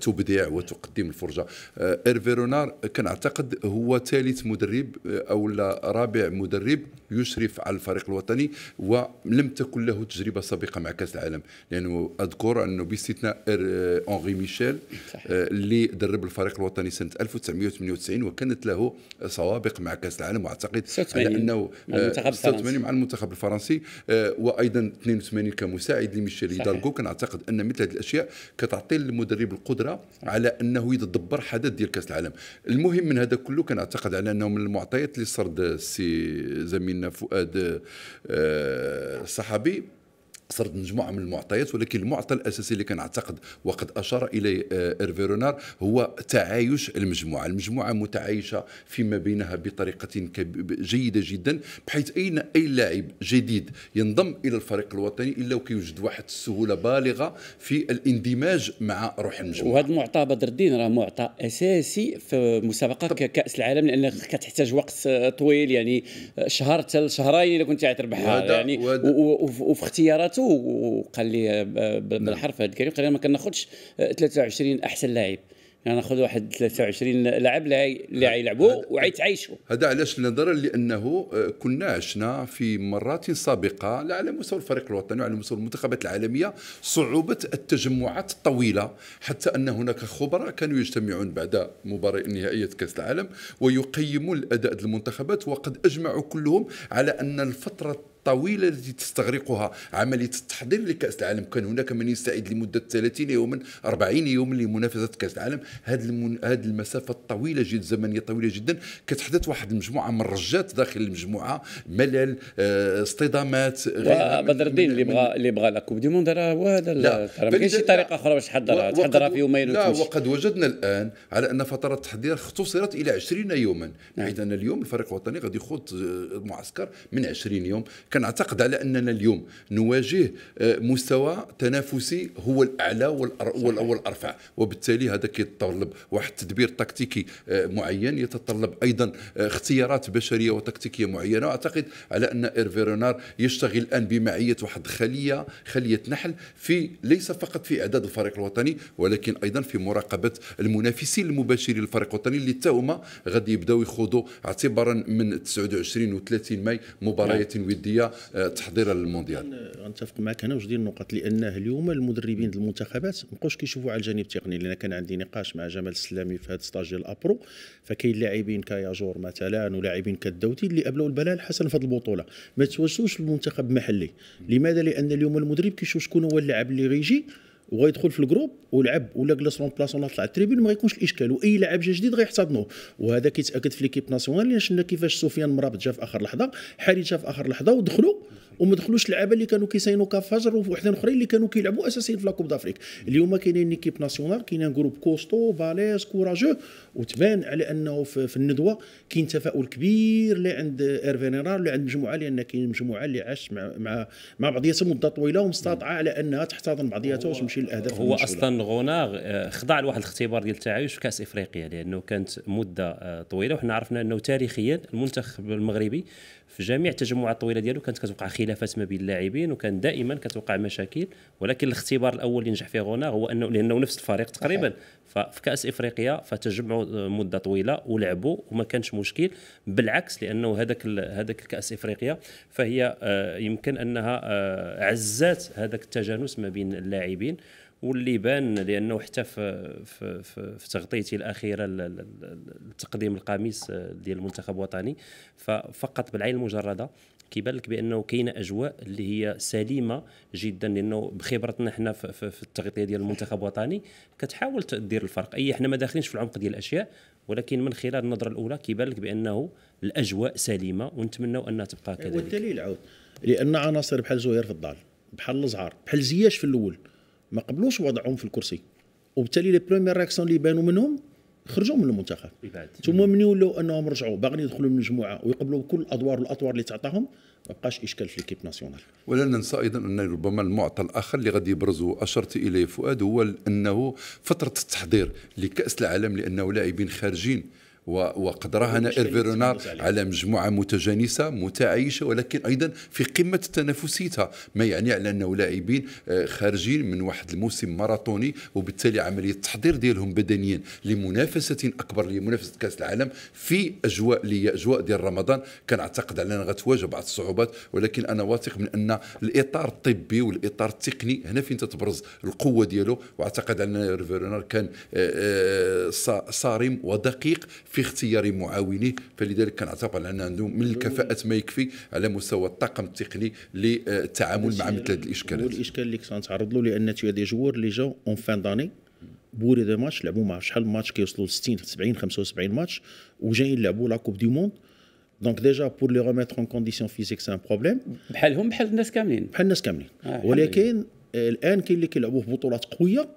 Speaker 3: تبدع وتقدم الفرجه ارفيرونار رونار كنعتقد هو ثالث مدرب او لا رابع مدرب يشرف على الفريق الوطني ولم تكن له تجربه سابقه مع كاس العالم لانه اذكر انه باستثناء اونغي ميشيل آه، اللي درب الفريق الوطني سنه 1998 وكانت له سوابق مع كاس العالم واعتقد على انه مع آه، المنتخب 86 مع المنتخب الفرنسي آه، وايضا 82 كمساعد لميشيل هيدالغو كنعتقد ان مثل هذه الاشياء كتعطي للمدرب القدره على انه يتدبر حدث ديال كاس العالم المهم من هذا كله كنعتقد على انه من المعطيات اللي سرد سي زميلنا فؤاد آه، صحابي سرد مجموعه من المعطيات ولكن المعطى الاساسي اللي كنعتقد وقد اشار اليه آه، ايرفي رونار هو تعايش المجموعه، المجموعه متعايشه فيما بينها بطريقه جيده جدا بحيث اين اي لاعب جديد ينضم الى الفريق الوطني الا وكيوجد واحد السهوله بالغه في الاندماج مع روح المجموعه.
Speaker 1: وهذا المعطى بدر الدين راه معطى اساسي في مسابقه كاس العالم لان كتحتاج وقت آه، طويل يعني آه، شهر حتى شهرين الا كنت تربحها يعني وفي اختيارات لقاته وقال لي نعم. بالحرف هذا الكلام قال لي ما كناخذش 23 آه، احسن لاعب يعني ناخذ واحد 23 لاعب
Speaker 3: اللي غيلعبوا وغيتعايشوا هذا علاش نظرا لانه آه، كنا عشنا في مرات سابقه لا على مستوى الفريق الوطني وعلى مستوى المنتخبات العالميه صعوبه التجمعات الطويله حتى ان هناك خبراء كانوا يجتمعون بعد مباراه نهائيه كاس العالم ويقيمون الاداء المنتخبات وقد اجمعوا كلهم على ان الفتره الطويله التي تستغرقها عمليه التحضير لكاس العالم كان هناك من يستعد لمده 30 يوما 40 يوما لمنافسه كاس العالم هذه المن... هذه المسافه الطويله جدا الزمنيه طويله جدا كتحدث واحد المجموعه من الرجات داخل المجموعه ملل آه، اصطدامات غير بدر الدين اللي بغى اللي بغى لا كوب دي موند راه هو هذا لا شي طريقه اخرى باش تحضرها تحضرها في يومين لا وقد وجدنا الان على ان فتره التحضير اختصرت الى 20 يوما نعم. بحيث ان اليوم الفريق الوطني غادي يخوض آه، معسكر من 20 يوم كنعتقد على اننا اليوم نواجه آه، مستوى تنافسي هو الاعلى والارفع وبالتالي هذا كيتطلب واحد التدبير تكتيكي آه، معين يتطلب ايضا آه، اختيارات بشريه وتكتيكيه معينه واعتقد على ان ايرفي رونار يشتغل الان بمعيه واحد خليه خليه نحل في ليس فقط في اعداد الفريق الوطني ولكن ايضا في مراقبه المنافسين المباشرين للفريق الوطني اللي حتى هما غادي يبداو يخوضوا اعتبارا من 29 و 30 ماي مباريات نعم. وديه الافريقيه آه، تحضيرا للمونديال غنتفق معك هنا وجدي النقط لانه اليوم المدربين
Speaker 2: المنتخبات ما بقوش كيشوفوا على الجانب التقني لان كان عندي نقاش مع جمال السلامي في هذا ستاج الابرو فكاين لاعبين كياجور مثلا ولاعبين كالدوتي اللي ابلوا البلاء الحسن في هذه البطوله ما توسوش المنتخب المحلي لماذا لان اليوم المدرب كيشوف شكون هو اللاعب اللي غيجي وغيدخل في الجروب ولعب ولا جلس رون بلاصون ولا طلع التريبيون ما غيكونش الاشكال واي لاعب جا جديد غيحتضنوه وهذا كيتاكد في ليكيب ناسيونال لان شفنا كيفاش سفيان مرابط جا في اخر لحظه حارث جا في اخر لحظه ودخلوا وما دخلوش اللعابه اللي كانوا كيساينوا كفجر وواحدين اخرين اللي كانوا كيلعبوا اساسيين في لاكوب دافريك اليوم كاينين ليكيب ناسيونال كاينين جروب كوستو باليز كوراجو وتبان على انه في, في الندوه كاين تفاؤل كبير اللي عند ايرفينيرار اللي عند المجموعه لان كاين مجموعه اللي عاشت مع مع مع بعضياتها مده طويله ومستطاعه على انها تحتضن بعضياتها تمشي للاهداف هو اصلا
Speaker 4: غونا آه، خضع لواحد الاختبار ديال التعايش في كاس افريقيا لانه كانت مده آه، طويله وحنا عرفنا انه تاريخيا المنتخب المغربي في جميع التجمعات الطويله ديالو كانت كتوقع خلافات ما بين اللاعبين وكان دائما كتوقع مشاكل ولكن الاختبار الاول اللي نجح فيه غونار هو انه لانه نفس الفريق تقريبا ففي كاس افريقيا فتجمعوا آه، مده طويله ولعبوا وما كانش مشكل بالعكس لانه هذاك هذاك الكاس افريقيا فهي آه، يمكن انها آه، عزات هذاك التجانس ما بين اللاعبين واللي بان لانه حتى في في, في, في تغطيتي الاخيره لتقديم القميص آه، ديال المنتخب الوطني ففقط بالعين المجرده كيبان لك بانه كاينه اجواء اللي هي سليمه جدا لانه بخبرتنا احنا في, في التغطيه ديال المنتخب الوطني كتحاول تدير الفرق اي احنا ما داخلينش في العمق ديال الاشياء ولكن من خلال النظره الاولى كيبان لك بانه الاجواء سليمه ونتمنى انها تبقى كذلك والدليل عاود لان عناصر بحال زهير في الدار بحال الزعار بحال زياش في الاول ما قبلوش
Speaker 2: وضعهم في الكرسي وبالتالي لي بروميير رياكسيون اللي بانوا منهم خرجوا من المنتخب ثم من ولاو انهم رجعوا باغيين يدخلوا المجموعه ويقبلوا كل الادوار والاطوار اللي تعطاهم ما بقاش اشكال في ليكيب ناسيونال
Speaker 3: ولا ننسى ايضا ان ربما المعطى الاخر اللي غادي يبرزه اشرت اليه فؤاد هو انه فتره التحضير لكاس العالم لانه لاعبين خارجين وقد راهن ايرفيرونار على مجموعه متجانسه متعايشه ولكن ايضا في قمه تنافسيتها ما يعني على انه لاعبين آه، خارجين من واحد الموسم ماراثوني وبالتالي عمليه التحضير ديالهم بدنيا لمنافسه اكبر لمنافسه كاس العالم في اجواء اللي اجواء ديال رمضان كنعتقد انها غتواجه بعض الصعوبات ولكن انا واثق من ان الاطار الطبي والاطار التقني هنا فين تتبرز القوه ديالو واعتقد ان ايرفيرونار كان آه، آه، صارم ودقيق في اختيار معاونيه فلذلك كنعتبر ان عندهم من الكفاءات ما يكفي على مستوى الطاقم التقني للتعامل مع مثل هذه الاشكالات الاشكال اللي كنت نتعرض له لان تي دي جوور اللي
Speaker 2: جاو اون فان داني بوري دو ماتش لعبوا مع شحال ماتش كيوصلوا 60 70 75 ماتش وجايين لعبوا لا كوب دي موند دونك ديجا بور لي ريميتر اون كونديسيون فيزيك سي ان بروبليم بحالهم بحال الناس كاملين بحال الناس كاملين آه، ولكن الان كاين اللي كيلعبوا في بطولات قويه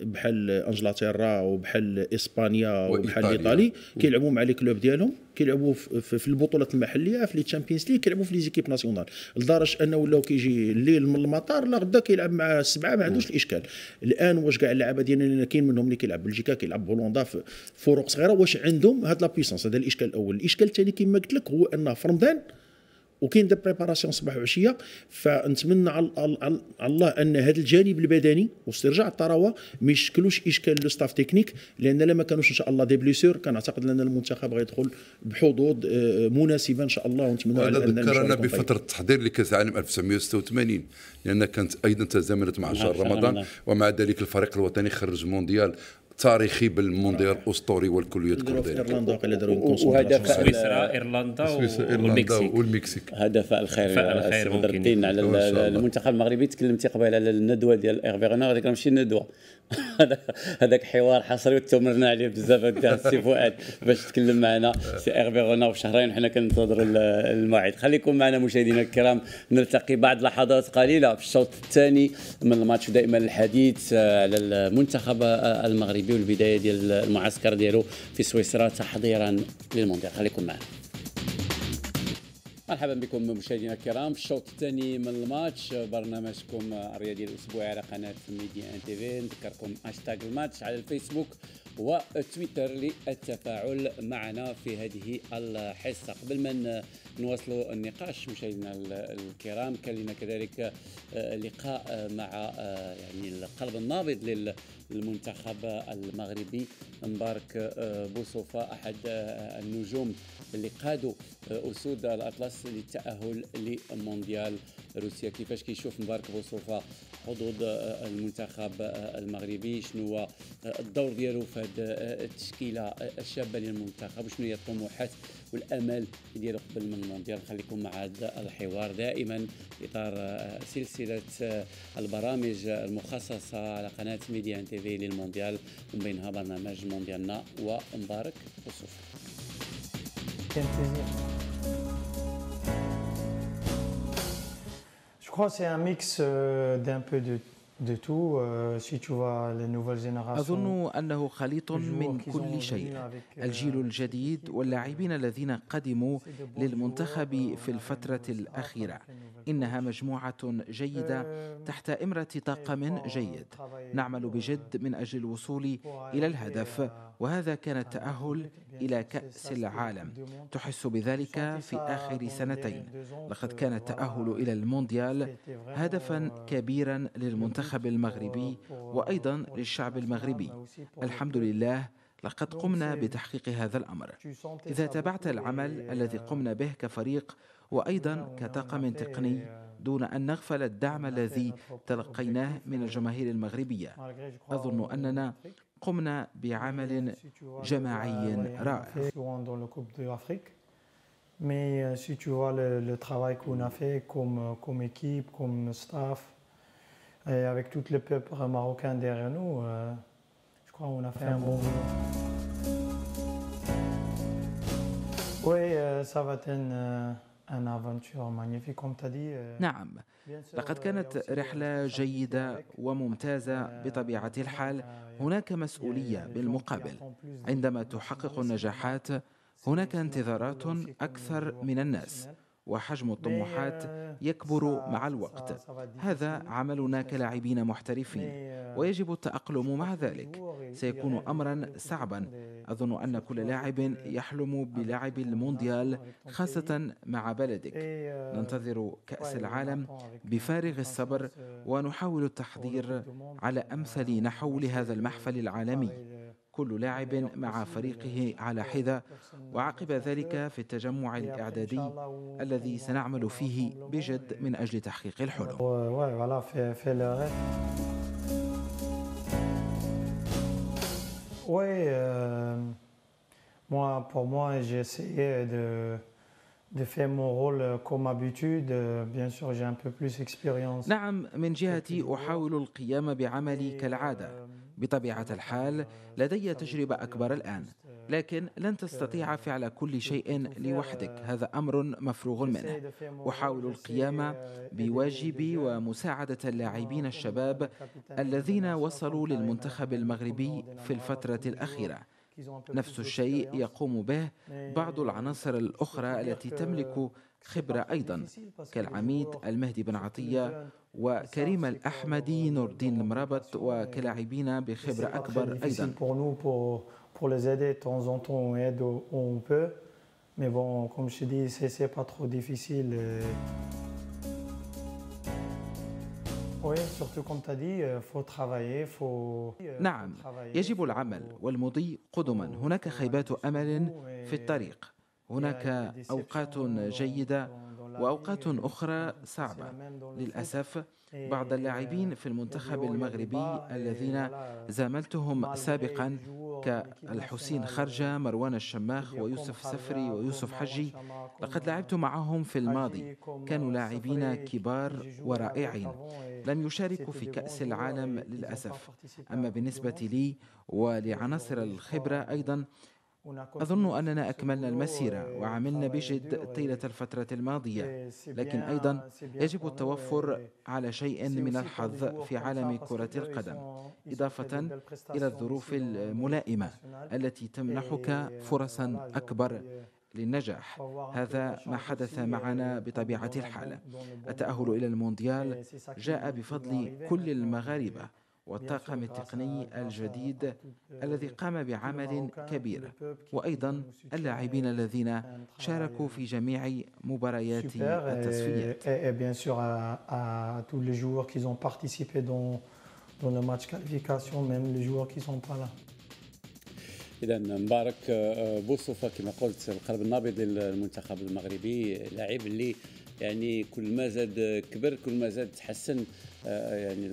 Speaker 2: بحال انجلترا وبحال اسبانيا وبحال ايطالي كيلعبوا مع لي كلوب ديالهم كيلعبوا في البطولات المحليه في لي تشامبيونز ليغ كيلعبوا في لي زيكيب ناسيونال لدرجه انه ولاو كيجي الليل من المطار لا غدا كيلعب مع سبعه ما عندوش الاشكال الان واش كاع اللعابه ديالنا اللي كاين منهم اللي كيلعب بلجيكا كيلعب هولندا في فروق صغيره واش عندهم هاد لا هذا الاشكال الاول الاشكال الثاني كما قلت لك هو انه في رمضان وكاين دابا بريباراسيون صباح وعشيه فنتمنى على الله ان هذا الجانب البدني واسترجاع الطراوه ما يشكلوش اشكال لو ستاف تكنيك لان لما كانوش ان شاء الله دي بليسور كنعتقد ان المنتخب غيدخل بحظوظ آه، مناسبه ان شاء الله ونتمنى هذا ذكرنا طيب. بفتره
Speaker 3: التحضير لكاس العالم 1986 لان كانت ايضا تزامنت مع شهر رمضان ومع ذلك الفريق الوطني خرج مونديال تاريخي بالمونديال اسطوري والكليه الكرديه ايرلندا وقيل داروا
Speaker 2: وهدف سويسرا ايرلندا والمكسيك
Speaker 3: والمكسيك هدف الخير
Speaker 8: الخير ممكن على
Speaker 1: المنتخب المغربي تكلمتي قبيله على الندوه ديال اير فيرنر هذيك ماشي ندوه هذاك حوار حصري وتمرنا عليه بزاف تاع السي فؤاد باش تكلم معنا سي اربي غونا وشهرين وحنا كننتظروا الموعد خليكم معنا مشاهدينا الكرام نلتقي بعد لحظات قليله في الشوط الثاني من الماتش دائما الحديث آه، على المنتخب آه، المغربي والبدايه ديال المعسكر ديالو في سويسرا تحضيرا للمونديال خليكم معنا مرحبا بكم مشاهدينا الكرام في الشوط الثاني من الماتش برنامجكم الرياضي الاسبوعي على قناه ميديا ان تي في نذكركم هاشتاغ الماتش على الفيسبوك وتويتر للتفاعل معنا في هذه الحصه قبل ما نواصلوا النقاش مشاهدينا الكرام كان لنا كذلك آه، لقاء آه، مع آه، يعني القلب النابض للمنتخب المغربي مبارك بوصوفه احد النجوم اللي قادوا اسود الاطلس للتاهل لمونديال روسيا كيفاش كيشوف مبارك بوصوفا حظوظ المنتخب المغربي شنو هو الدور ديالو في هذه التشكيله الشابه للمنتخب وشنو هي الطموحات والامل ديالو قبل من المونديال خليكم مع هذا الحوار دائما في اطار سلسله البرامج المخصصه على قناه ميديان تيفي للمونديال ومن بينها برنامج مونديالنا ومبارك بوصوفا
Speaker 8: Je crois que c'est un mix euh, d'un peu de Euh, أظن أنه خليط من كل شيء euh, الجيل
Speaker 6: الجديد واللاعبين الذين قدموا للمنتخب euh, في الفترة الأخيرة إنها مجموعة جيدة تحت إمرة طاقم جيد نعمل بجد من أجل الوصول إلى الهدف وهذا كان التأهل إلى كأس العالم تحس بذلك في آخر سنتين لقد كان التأهل إلى المونديال هدفا كبيرا للمنتخب للمنتخب المغربي وأيضا للشعب المغربي الحمد لله لقد قمنا بتحقيق هذا الأمر
Speaker 8: إذا تابعت العمل الذي قمنا به
Speaker 6: كفريق وأيضا كطاقم تقني دون أن نغفل الدعم الذي تلقيناه من الجماهير المغربية أظن أننا قمنا بعمل جماعي رائع
Speaker 8: Mais si tu vois le, le travail qu'on a fait comme, comme équipe, comme staff, Et avec tout le peuple marocain derrière nous, euh, je crois qu'on a fait un bon boulot. Oui, euh, ça va être une, une aventure magnifique, comme tu as dit. نعم
Speaker 6: لقد كانت رحلة جيدة وممتازة بطبيعة الحال هناك مسؤولية بالمقابل عندما تحقق النجاحات هناك انتظارات أكثر من الناس وحجم الطموحات euh, يكبر مع الوقت هذا عملنا euh, كلاعبين محترفين ويجب التأقلم مع ذلك سيكون أمرا صعبا أظن أن كل لاعب يحلم بلعب المونديال خاصة مع بلدك euh, ننتظر كأس العالم بفارغ الصبر ونحاول التحضير على أمثل نحو لهذا المحفل العالمي كل لاعب مع فريقه على حدة وعقب ذلك في التجمع الإعدادي الذي سنعمل فيه بجد
Speaker 8: من أجل تحقيق الحلم Oui, euh, moi, pour moi, j'ai essayé de, de faire mon rôle comme habitude. Bien sûr, j'ai un peu plus d'expérience. نعم
Speaker 6: من جهتي euh, أحاول القيام بعملي كالعادة euh, بطبيعة الحال لدي تجربة أكبر الآن لكن لن تستطيع فعل كل شيء لوحدك هذا أمر مفروغ منه أحاول القيام بواجبي ومساعدة اللاعبين الشباب الذين وصلوا للمنتخب المغربي في الفترة الأخيرة نفس الشيء يقوم به بعض العناصر الأخرى التي تملك خبرة أيضا كالعميد المهدي بن عطية وكريم الأحمدي نور الدين المرابط وكلاعبين بخبرة أكبر أيضا نعم يجب العمل والمضي قدما هناك خيبات امل في الطريق هناك أوقات جيدة وأوقات أخرى صعبة للأسف إيه، بعض إيه، اللاعبين في المنتخب المغربي إيه، الذين زاملتهم سابقا كالحسين خرجة مروان الشماخ ويوسف سفري ويوسف حجي لقد لعبت معهم في الماضي كانوا لاعبين كبار ورائعين لم يشاركوا في كأس العالم للأسف أما بالنسبة لي ولعناصر الخبرة أيضا أظن أننا أكملنا المسيرة وعملنا بجد طيلة الفترة الماضية لكن أيضا يجب التوفر على شيء من الحظ في عالم كرة القدم إضافة إلى الظروف الملائمة التي تمنحك فرصا أكبر للنجاح هذا ما حدث معنا بطبيعة الحال التأهل إلى المونديال جاء بفضل كل المغاربة والطاقم التقني الجديد الذي قام بعمل كبير وأيضا اللاعبين الذين شاركوا في جميع مباريات التصفيات
Speaker 1: اذا مبارك آه، بوصفه كما قلت القلب النابض للمنتخب المغربي لاعب اللي يعني كل ما زاد كبر كل ما زاد تحسن آه، يعني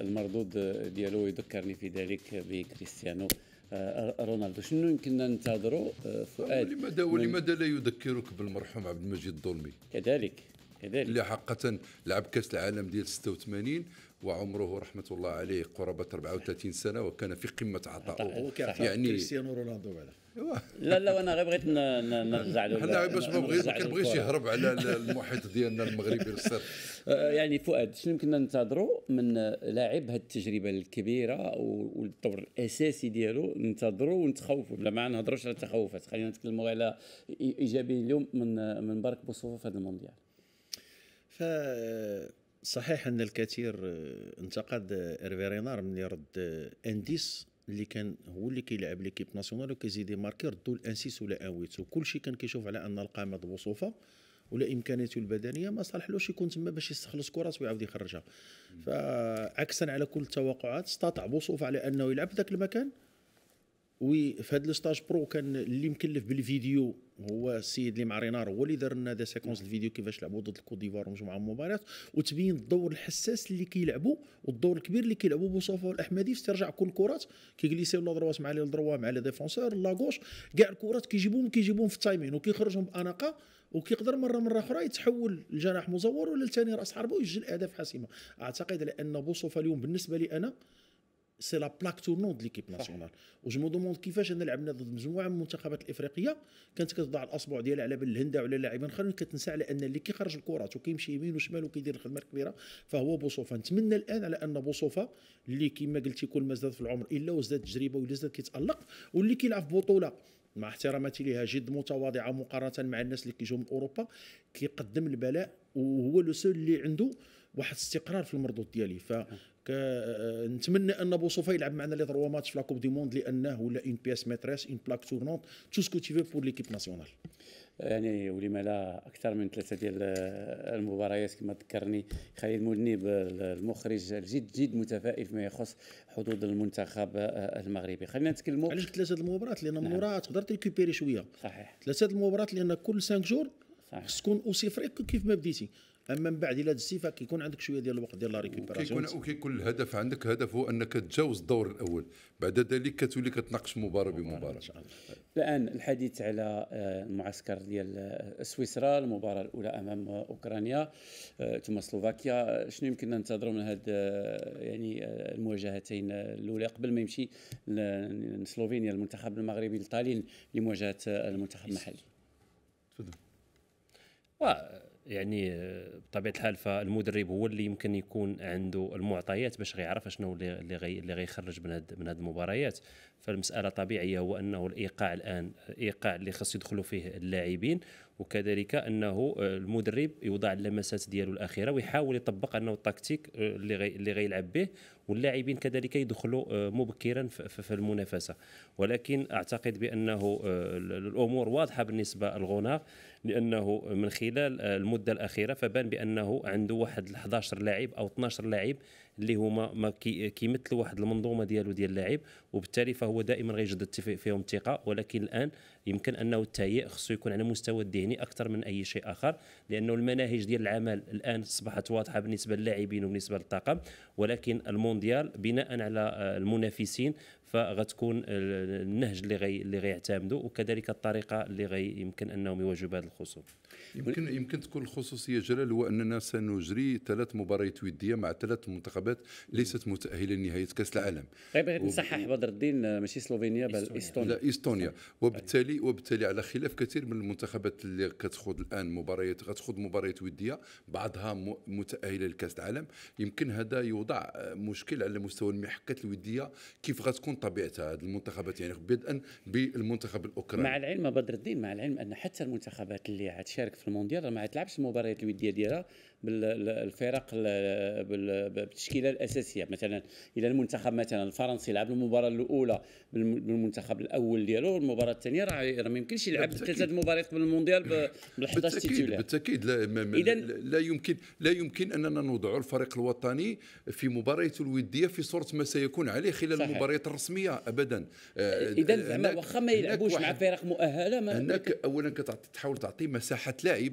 Speaker 1: المردود ديالو يذكرني في ذلك بكريستيانو آه، آه، رونالدو شنو يمكن ننتظروا فؤاد ولماذا ولماذا
Speaker 3: لا يذكرك بالمرحوم عبد المجيد الظلمي كذلك كذلك اللي حقا لعب كاس العالم ديال 86 وعمره رحمه الله عليه قرابه 34 سنه وكان في قمه عطائه يعني كريستيانو رونالدو بعد لا لا وانا غير بغيت نرجع له حنا باش ما بغيت ما كنبغيش يهرب على المحيط ديالنا المغربي
Speaker 1: الصرف آه، يعني فؤاد شنو يمكننا ننتظروا من لاعب هذه التجربه الكبيره والدور الاساسي ديالو ننتظروا ونتخوفوا بلا ما نهضروش على التخوفات خلينا نتكلموا على ايجابي اليوم من من برك بوصوفه في هذا المونديال
Speaker 2: ف صحيح ان الكثير آه، انتقد ارفي رينار من يرد آه، انديس اللي كان هو اللي كيلعب ليكيب ناسيونال وكيزيد يماركي ردوا الانسيس ولا انويت كلشي كان كيشوف على ان القامه بوصوفه ولا امكانياته البدنيه ما صالحلوش يكون تما باش يستخلص كرات ويعاود يخرجها فعكسا على كل التوقعات استطاع بوصوف على انه يلعب في ذاك المكان وفي هذا الستاج برو كان اللي مكلف بالفيديو هو السيد اللي مع رينار هو اللي دار لنا دا سيكونس الفيديو كيفاش لعبوا ضد الكوت ديفوار ومجموعه من المباريات وتبين الدور الحساس اللي كيلعبوا والدور الكبير اللي كيلعبوا بوصوفه والاحمدي في استرجاع كل الكرات كيجليسيو لا دروات مع لي دروا مع لي ديفونسور لا غوش كاع الكرات كيجيبوهم كيجيبوهم في التايمين وكيخرجهم باناقه وكيقدر مره مره اخرى يتحول لجناح مزور ولا لثاني راس حربه ويسجل اهداف حاسمه اعتقد لان بوصوفه اليوم بالنسبه لي انا سي لا بلاك تورنون د ليكيب ناسيونال وجو مو دوموند كيفاش انا لعبنا ضد مجموعه من المنتخبات الافريقيه كانت كتضع الاصبع ديالها على بال وعلى لاعبين اخرين كتنسى على ان اللي كيخرج الكرات وكيمشي يمين وشمال وكيدير الخدمه الكبيره فهو بوصوفا نتمنى الان على ان بوصوفا اللي كما قلتي كل ما زاد في العمر الا وزاد تجربه ولا زاد كيتالق واللي كيلعب في بطوله مع احتراماتي ليها جد متواضعه مقارنه مع الناس اللي كيجيو من اوروبا كيقدم البلاء وهو لو سول اللي عنده واحد الاستقرار في المردود ديالي ف آه، آه، نتمنى ان بوصوفا يلعب معنا لي تروا ماتش في لاكوب دي موند لانه ولا اون بياس ميتريس اون بلاك تورنونت تو سكو تي بور ليكيب ناسيونال
Speaker 1: يعني ولما لا اكثر من ثلاثه ديال آه، المباريات كما ذكرني خالد مذنب المخرج الجد جد متفائل فيما يخص حدود
Speaker 2: المنتخب المغربي خلينا نتكلموا علاش ثلاثه المباريات لان من نعم. وراها تقدر تريكوبيري شويه صحيح ثلاثه المباريات لان كل 5 جور خص تكون اوسي فريك كيف ما بديتي اما من بعد الى دزتي فكيكون عندك شويه ديال الوقت ديال لا ريكوبيراسيون وكيكون
Speaker 3: وكيكون الهدف عندك هدف هو انك تجاوز الدور الاول بعد ذلك كتولي كتناقش مباراه بمباراه
Speaker 2: الان الحديث
Speaker 3: على
Speaker 1: آه، المعسكر ديال آه، سويسرا المباراه الاولى امام اوكرانيا آه، ثم سلوفاكيا شنو يمكن ننتظروا من هاد يعني المواجهتين الاولى قبل ما يمشي لسلوفينيا المنتخب المغربي لطالين لمواجهه المنتخب
Speaker 4: المحلي تفضل يعني بطبيعه الحال فالمدرب هو اللي يمكن يكون عنده المعطيات باش غيعرف شنو اللي غي اللي غيخرج من هاد من هاد المباريات فالمساله طبيعيه هو انه الايقاع الان ايقاع اللي خاص يدخلوا فيه اللاعبين وكذلك انه المدرب يوضع اللمسات ديالو الاخيره ويحاول يطبق انه التكتيك آه، اللي اللي غيلعب به واللاعبين كذلك يدخلوا آه، مبكرا في المنافسه ولكن اعتقد بانه آه، الامور واضحه بالنسبه لغوناغ لانه من خلال المده الاخيره فبان بانه عنده واحد 11 لاعب او 12 لاعب اللي هما ما كيمثلوا واحد المنظومه ديالو ديال اللاعب وبالتالي فهو دائما غيجد فيهم الثقه ولكن الان يمكن انه التهيئ خصو يكون على مستوى الذهني اكثر من اي شيء اخر لانه المناهج ديال العمل الان اصبحت واضحه بالنسبه للاعبين وبالنسبه للطاقم ولكن المونديال بناء على آه، المنافسين فغتكون النهج اللي غي اللي غيعتمدوا وكذلك الطريقه اللي
Speaker 3: غي يمكن انهم يواجهوا بهذا الخصوم يمكن يمكن تكون الخصوصيه جلال هو اننا سنجري ثلاث مباريات وديه مع ثلاث منتخبات ليست متاهله لنهايه كاس العالم غير طيب، غير نصحح بدر الدين ماشي سلوفينيا بل استونيا لا استونيا وبالتالي وبالتالي على خلاف كثير من المنتخبات اللي كتخوض الان مباريات غتخوض مباريات وديه بعضها متاهله لكاس العالم يمكن هذا يوضع مشكل على مستوى المحكات الوديه كيف غتكون طبيعتها هذه المنتخبات يعني بدءا بالمنتخب الاوكراني مع العلم
Speaker 9: بدر الدين
Speaker 1: مع العلم ان حتى المنتخبات اللي عتشارك في المونديال ما تلعبش المباريات الوديه ديالها بالفرق بالتشكيله الاساسيه مثلا الى المنتخب مثلا الفرنسي لعب المباراه الاولى بالمنتخب الاول ديالو المباراه الثانيه راه ما يمكنش يلعب ثلاثه مباريات قبل المونديال بال 11 تيتولير
Speaker 3: بالتاكيد لا لا يمكن لا يمكن اننا نوضع الفريق الوطني في مباريته الوديه في صوره ما سيكون عليه خلال المباريات الرسميه ابدا آه، اذا آه، زعما واخا ما يلعبوش مع فرق مؤهله ما هناك اولا كتعطي تحاول تعطي مساحه لاعب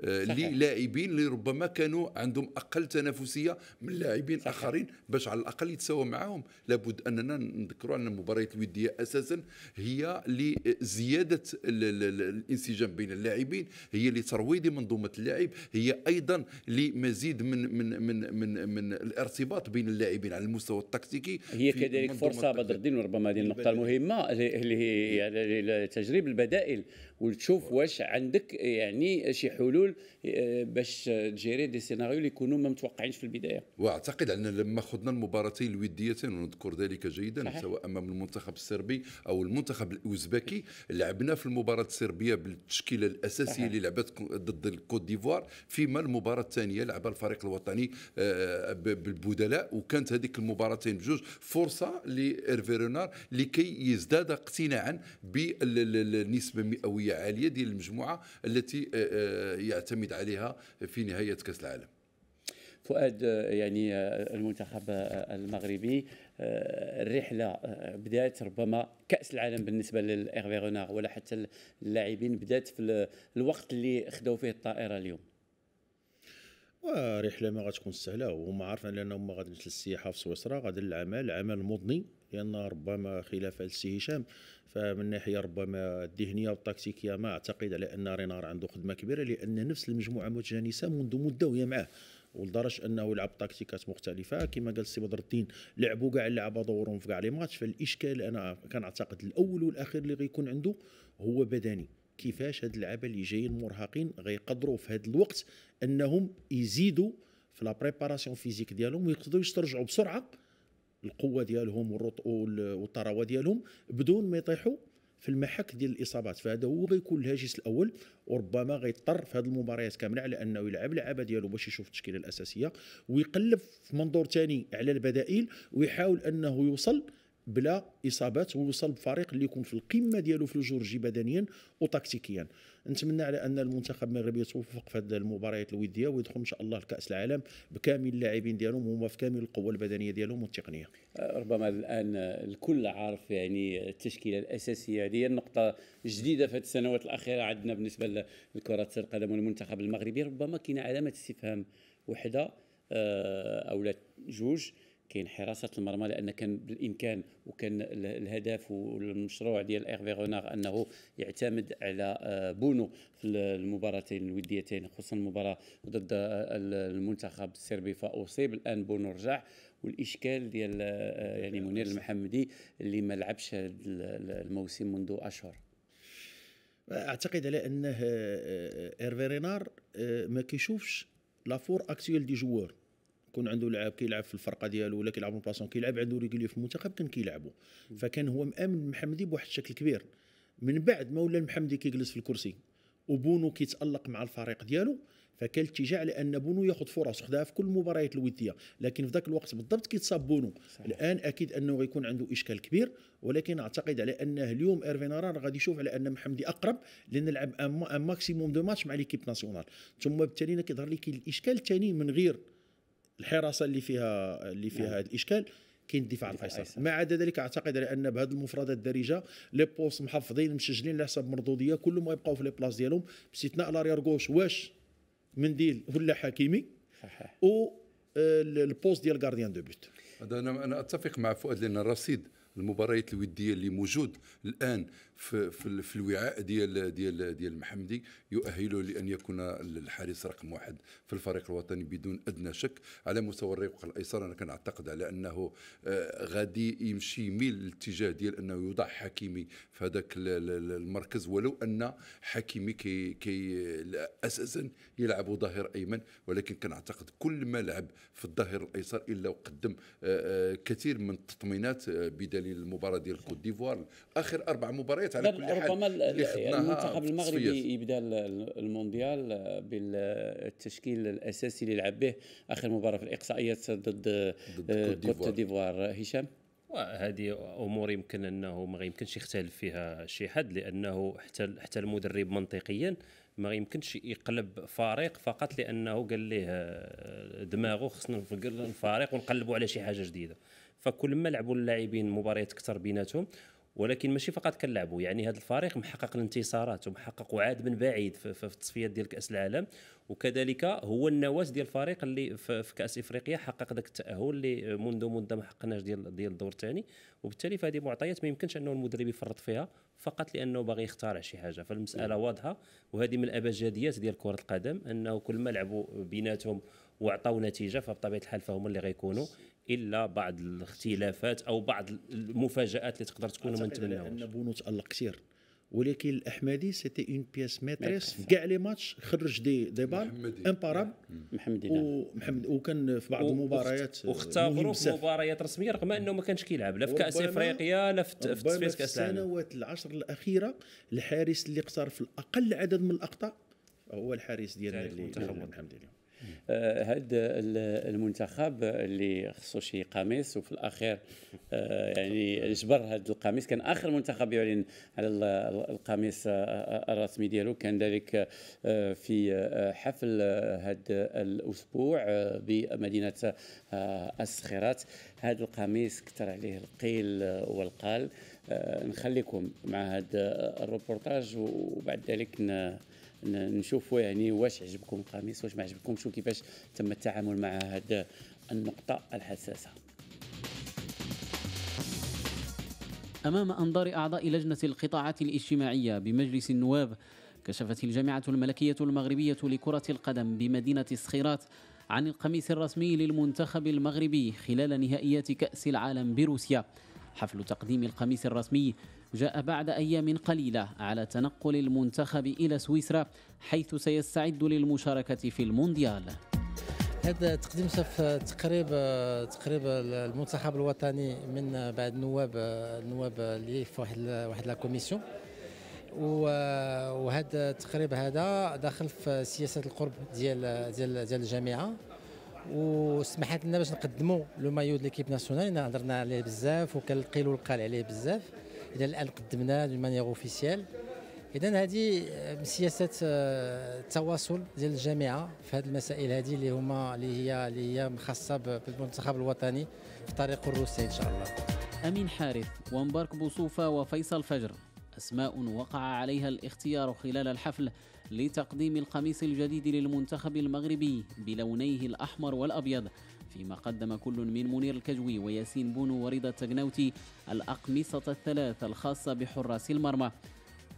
Speaker 3: آه، للاعبين اللي ربما كانوا عندهم اقل تنافسيه من لاعبين اخرين باش على الاقل يتساوى معاهم لابد اننا نذكروا ان المباريات الوديه اساسا هي لزياده الانسجام بين اللاعبين هي لترويض منظومه اللاعب هي ايضا لمزيد من من من من, من الارتباط بين اللاعبين على المستوى التكتيكي هي كذلك فرصه بدر
Speaker 1: الدين وربما هذه النقطه المهمه اللي هي إيه. تجريب البدائل وتشوف واش عندك يعني شي حلول آه، باش تجيري دي سيناريو اللي يكونوا ما متوقعينش في البدايه
Speaker 3: واعتقد ان لما خضنا المباراتين الوديتين ونذكر ذلك جيدا صحيح. سواء امام المنتخب الصربي او المنتخب الاوزبكي لعبنا في المباراه الصربيه بالتشكيله الاساسيه اللي لعبت ضد الكوت ديفوار فيما المباراه الثانيه لعبها الفريق الوطني آه، بالبدلاء وكانت هذيك المباراتين بجوج فرصه لإيرفي رونار لكي يزداد اقتناعا بالنسبه المئويه مئويه عاليه ديال المجموعه التي آه، آه، يعتمد عليها في نهايه كاس العالم فؤاد آه، يعني
Speaker 1: المنتخب المغربي الرحله بدات ربما كاس العالم بالنسبه للايرفي رونار ولا حتى اللاعبين بدات في الوقت اللي خداو فيه الطائره اليوم
Speaker 2: ورحله ما غتكون سهله وهما عارفين انهم غادي للسياحه في سويسرا غادي للعمل عمل مضني لان ربما خلاف السي هشام فمن ناحيه ربما الذهنيه والتكتيكيه ما اعتقد على ان رينار عنده خدمه كبيره لان نفس المجموعه متجانسه منذ مده وهي معاه ولدرجه انه لعب تكتيكات مختلفه كما قال السي بدر الدين لعبوا كاع اللعبه دورهم في كاع لي ماتش فالاشكال انا كنعتقد الاول والاخير اللي غيكون عنده هو بدني كيفاش هاد اللعابه اللي جايين مرهقين غيقدروا في هذا الوقت انهم يزيدوا في لا بريباراسيون فيزيك ديالهم ويقدروا يسترجعوا بسرعه القوه ديالهم والطراوه ديالهم بدون ما يطيحوا في المحك ديال الاصابات فهذا هو غيكون الهاجس الاول وربما غيضطر في هذه المباريات كامله على انه يلعب اللعابه ديالو باش يشوف التشكيله الاساسيه ويقلب في منظور ثاني على البدائل ويحاول انه يوصل بلا اصابات ووصل بفريق اللي يكون في القمه ديالو في الجورجي بدنيا وتكتيكيا نتمنى على ان المنتخب المغربي يتوفق في هذه المباريات الوديه ويدخل ان شاء الله لكاس العالم بكامل اللاعبين ديالهم وهما في كامل القوه البدنيه ديالهم والتقنيه آه، ربما الان
Speaker 1: الكل عارف يعني التشكيله الاساسيه هذه هي النقطه جديده في السنوات الاخيره عندنا بالنسبه لكره القدم والمنتخب المغربي ربما كاين علامه استفهام وحده آه، او لا جوج كاين حراسه المرمى لان كان بالامكان وكان الهدف والمشروع ديال ايرفي رونار انه يعتمد على آه، بونو في المباراتين الوديتين خصوصا المباراه ضد آه، المنتخب السربي فاصيب الان بونو رجع والاشكال ديال آه، يعني منير
Speaker 2: المحمدي اللي ما لعبش الموسم منذ اشهر اعتقد على انه ايرفي رينار ما كيشوفش لافور اكتويل دي جوار كون عنده لعاب كيلعب في الفرقه ديالو ولا كيلعب باسون كيلعب عنده ريغولي في المنتخب كان كيلعبو فكان هو مامن المحمدي بواحد الشكل كبير من بعد ما ولا المحمدي كيجلس في الكرسي وبونو كيتالق مع الفريق ديالو فكان الاتجاه على ان بونو ياخذ فرص خداها في كل المباريات الوديه لكن في ذاك الوقت بالضبط كيتصاب بونو صحيح. الان اكيد انه غيكون عنده اشكال كبير ولكن اعتقد على انه اليوم ايرفين ران غادي يشوف على ان محمدي اقرب لان لعب ان ماكسيموم دو ماتش مع ليكيب ناسيونال ثم بالتالي كيظهر لي الاشكال الثاني من غير الحراسه اللي فيها اللي فيها نعم. هذا الاشكال كاين الدفاع القيصري ما عدا ذلك اعتقد على ان بهذه المفردات الدارجه لي بوست محفظين مسجلين على حساب مردوديه كلهم غيبقاو في لي بلاص ديالهم باستثناء لاريار غوش واش منديل ولا حكيمي و آه، البوست ديال غارديان دو بوت
Speaker 3: هذا انا انا اتفق مع فؤاد لان الرصيد المباريات الوديه اللي موجود الان في في, في الوعاء ديال ديال ديال محمدي يؤهله لان يكون الحارس رقم واحد في الفريق الوطني بدون ادنى شك على مستوى الريق الايسر انا كنعتقد على انه آه، غادي يمشي يميل الاتجاه ديال انه يوضع حكيمي في هذاك المركز ولو ان حكيمي كي كي اساسا يلعب ظهير ايمن ولكن كنعتقد كل ما لعب في الظهير الايسر الا وقدم آه، آه، كثير من التطمينات بدليل المباراه ديال كوت ديفوار اخر اربع مباريات مباريات على كل حال ربما يعني المنتخب المغربي يبدا المونديال آه، بالتشكيل الاساسي اللي لعب
Speaker 1: به
Speaker 4: اخر مباراه في الاقصائيات ضد آه، كوت ديفوار هشام وهذه امور يمكن انه ما يمكنش يختلف فيها شي حد لانه حتى حتى المدرب منطقيا ما يمكنش يقلب فريق فقط لانه قال ليه آه، دماغه خصنا نفرق الفريق ونقلبوا على شي حاجه جديده فكل ما لعبوا اللاعبين مباريات اكثر بيناتهم ولكن ماشي فقط كنلعبوا يعني هذا الفريق محقق الانتصارات ومحقق وعاد من بعيد في, في التصفيات ديال كاس العالم وكذلك هو النواة ديال الفريق اللي في, في كاس افريقيا حقق ذاك التاهل اللي منذ مده ما حققناش ديال ديال الدور الثاني وبالتالي فهذه معطيات ما يمكنش انه المدرب يفرط فيها فقط لانه باغي يخترع شي حاجه فالمساله نعم. واضحه وهذه من الابجديات ديال كره القدم انه كل ما لعبوا بيناتهم وعطاو نتيجه فبطبيعه الحال فهم اللي غيكونوا الا بعض الاختلافات او بعض المفاجات اللي تقدر تكون ما تمنى
Speaker 2: ان بونو تالق كثير ولكن الاحمدي سيتي اون بياس ماتريس في كاع لي ماتش خرج دي دي بال امباراب محمدي نعم ومحمد وكان في بعض المباريات واختبروا في
Speaker 4: مباريات رسميه رغم انه ما كانش كيلعب لا في كاس افريقيا لا في تصفيات كاس العالم
Speaker 2: السنوات العشر الاخيره الحارس اللي اقترف الاقل عدد من الاخطاء هو الحارس ديالنا اللي محمد اليوم
Speaker 1: هذا آه، المنتخب اللي خصو شي قميص وفي الاخير آه، يعني جبر هذا القميص كان اخر منتخب يعلن على القميص آه، الرسمي ديالو كان ذلك في حفل هذا الاسبوع بمدينه الصخيرات هذا القميص كثر عليه القيل والقال نخليكم مع هذا الروبورتاج وبعد ذلك نشوفوا يعني واش عجبكم القميص واش ما عجبكمش وكيفاش تم
Speaker 9: التعامل مع هذا النقطه الحساسه امام انظار اعضاء لجنه القطاعات الاجتماعيه بمجلس النواب كشفت الجامعه الملكيه المغربيه لكره القدم بمدينه الصخيرات عن القميص الرسمي للمنتخب المغربي خلال نهائيات كاس العالم بروسيا حفل تقديم القميص الرسمي جاء بعد أيام قليلة على تنقل المنتخب إلى سويسرا حيث سيستعد للمشاركة في المونديال
Speaker 6: هذا تقديم شاف تقريب تقريب المنتخب الوطني من بعد نواب النواب اللي في واحد واحد لا كوميسيون وهذا التقريب هذا داخل في سياسه القرب ديال ديال ديال الجامعه وسمحت لنا باش نقدموا لو مايو ليكيب ناسيونال هضرنا عليه بزاف وكان القيل والقال عليه بزاف الى الان قدمناه دو مانيير اوفيسيال اذا هذه آه، من سياسات آه، التواصل ديال الجامعه في هذه المسائل هذه اللي هما اللي هي اللي هي مخصصه بالمنتخب الوطني في طريق الروسي ان شاء الله امين
Speaker 9: حارث ومبارك بوصوفه وفيصل فجر اسماء وقع عليها الاختيار خلال الحفل لتقديم القميص الجديد للمنتخب المغربي بلونيه الأحمر والأبيض فيما قدم كل من منير الكجوي وياسين بونو ورضا التقناوتي الأقمصة الثلاث الخاصة بحراس المرمى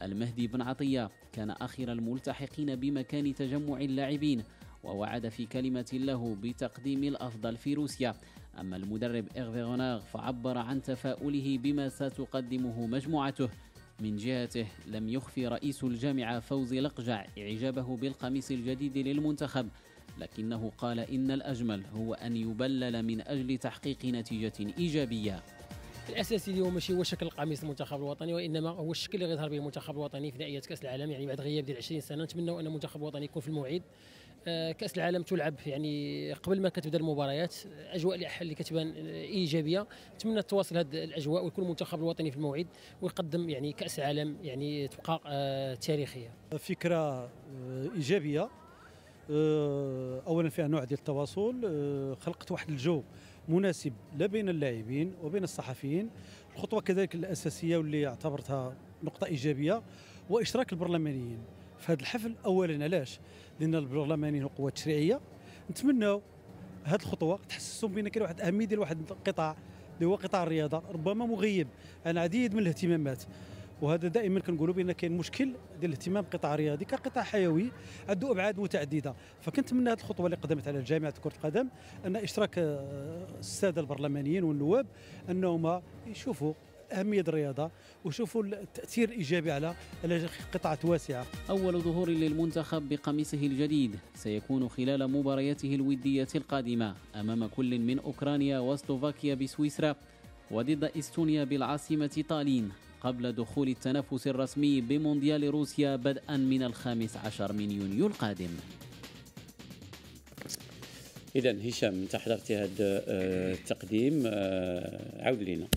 Speaker 9: المهدي بن عطية كان آخر الملتحقين بمكان تجمع اللاعبين ووعد في كلمة له بتقديم الأفضل في روسيا أما المدرب إغفيغوناغ فعبر عن تفاؤله بما ستقدمه مجموعته من جهته لم يخفي رئيس الجامعة فوزي لقجع إعجابه بالقميص الجديد للمنتخب لكنه قال إن الأجمل هو أن يبلل من أجل تحقيق نتيجة إيجابية الاساسي اليوم ماشي هو شكل قميص المنتخب الوطني وانما هو الشكل اللي غيظهر به المنتخب الوطني في نهائيات كاس العالم يعني بعد غياب ديال 20 سنه نتمنوا ان المنتخب الوطني يكون في الموعد آه، كاس العالم تلعب يعني قبل ما كتبدا المباريات آه، اجواء اللي كتبان ايجابيه نتمنى تواصل هذه الاجواء ويكون المنتخب الوطني في الموعد ويقدم يعني كاس عالم يعني تبقى آه، تاريخيه
Speaker 8: فكره ايجابيه اولا فيها نوع ديال التواصل خلقت واحد الجو مناسب لا بين اللاعبين وبين الصحفيين الخطوه كذلك الاساسيه واللي اعتبرتها نقطه ايجابيه واشراك البرلمانيين في هذا الحفل اولا علاش لان البرلمانيين وقوه تشريعيه نتمناو هذه الخطوه تحسسهم بان كاين واحد الاهميه ديال واحد القطاع اللي هو قطاع الرياضه ربما مغيب عن العديد من الاهتمامات وهذا دائما كنقولوا بان كاين مشكل ديال الاهتمام بالقطاع الرياضي كقطاع حيوي عنده ابعاد متعدده فكنتمنى هذه الخطوه اللي قدمت على جامعه كره القدم ان اشراك آه، الساده البرلمانيين والنواب انهم يشوفوا اهميه الرياضه وشوفوا التاثير الايجابي على على واسعه
Speaker 9: اول ظهور للمنتخب بقميصه الجديد سيكون خلال مبارياته الوديه القادمه امام كل من اوكرانيا وسلوفاكيا بسويسرا وضد استونيا بالعاصمه طالين قبل دخول التنافس الرسمي بمونديال روسيا بدءا من الخامس عشر من يونيو القادم
Speaker 4: اذا هشام انت حضرت هذا آه، التقديم آه، عاود لينا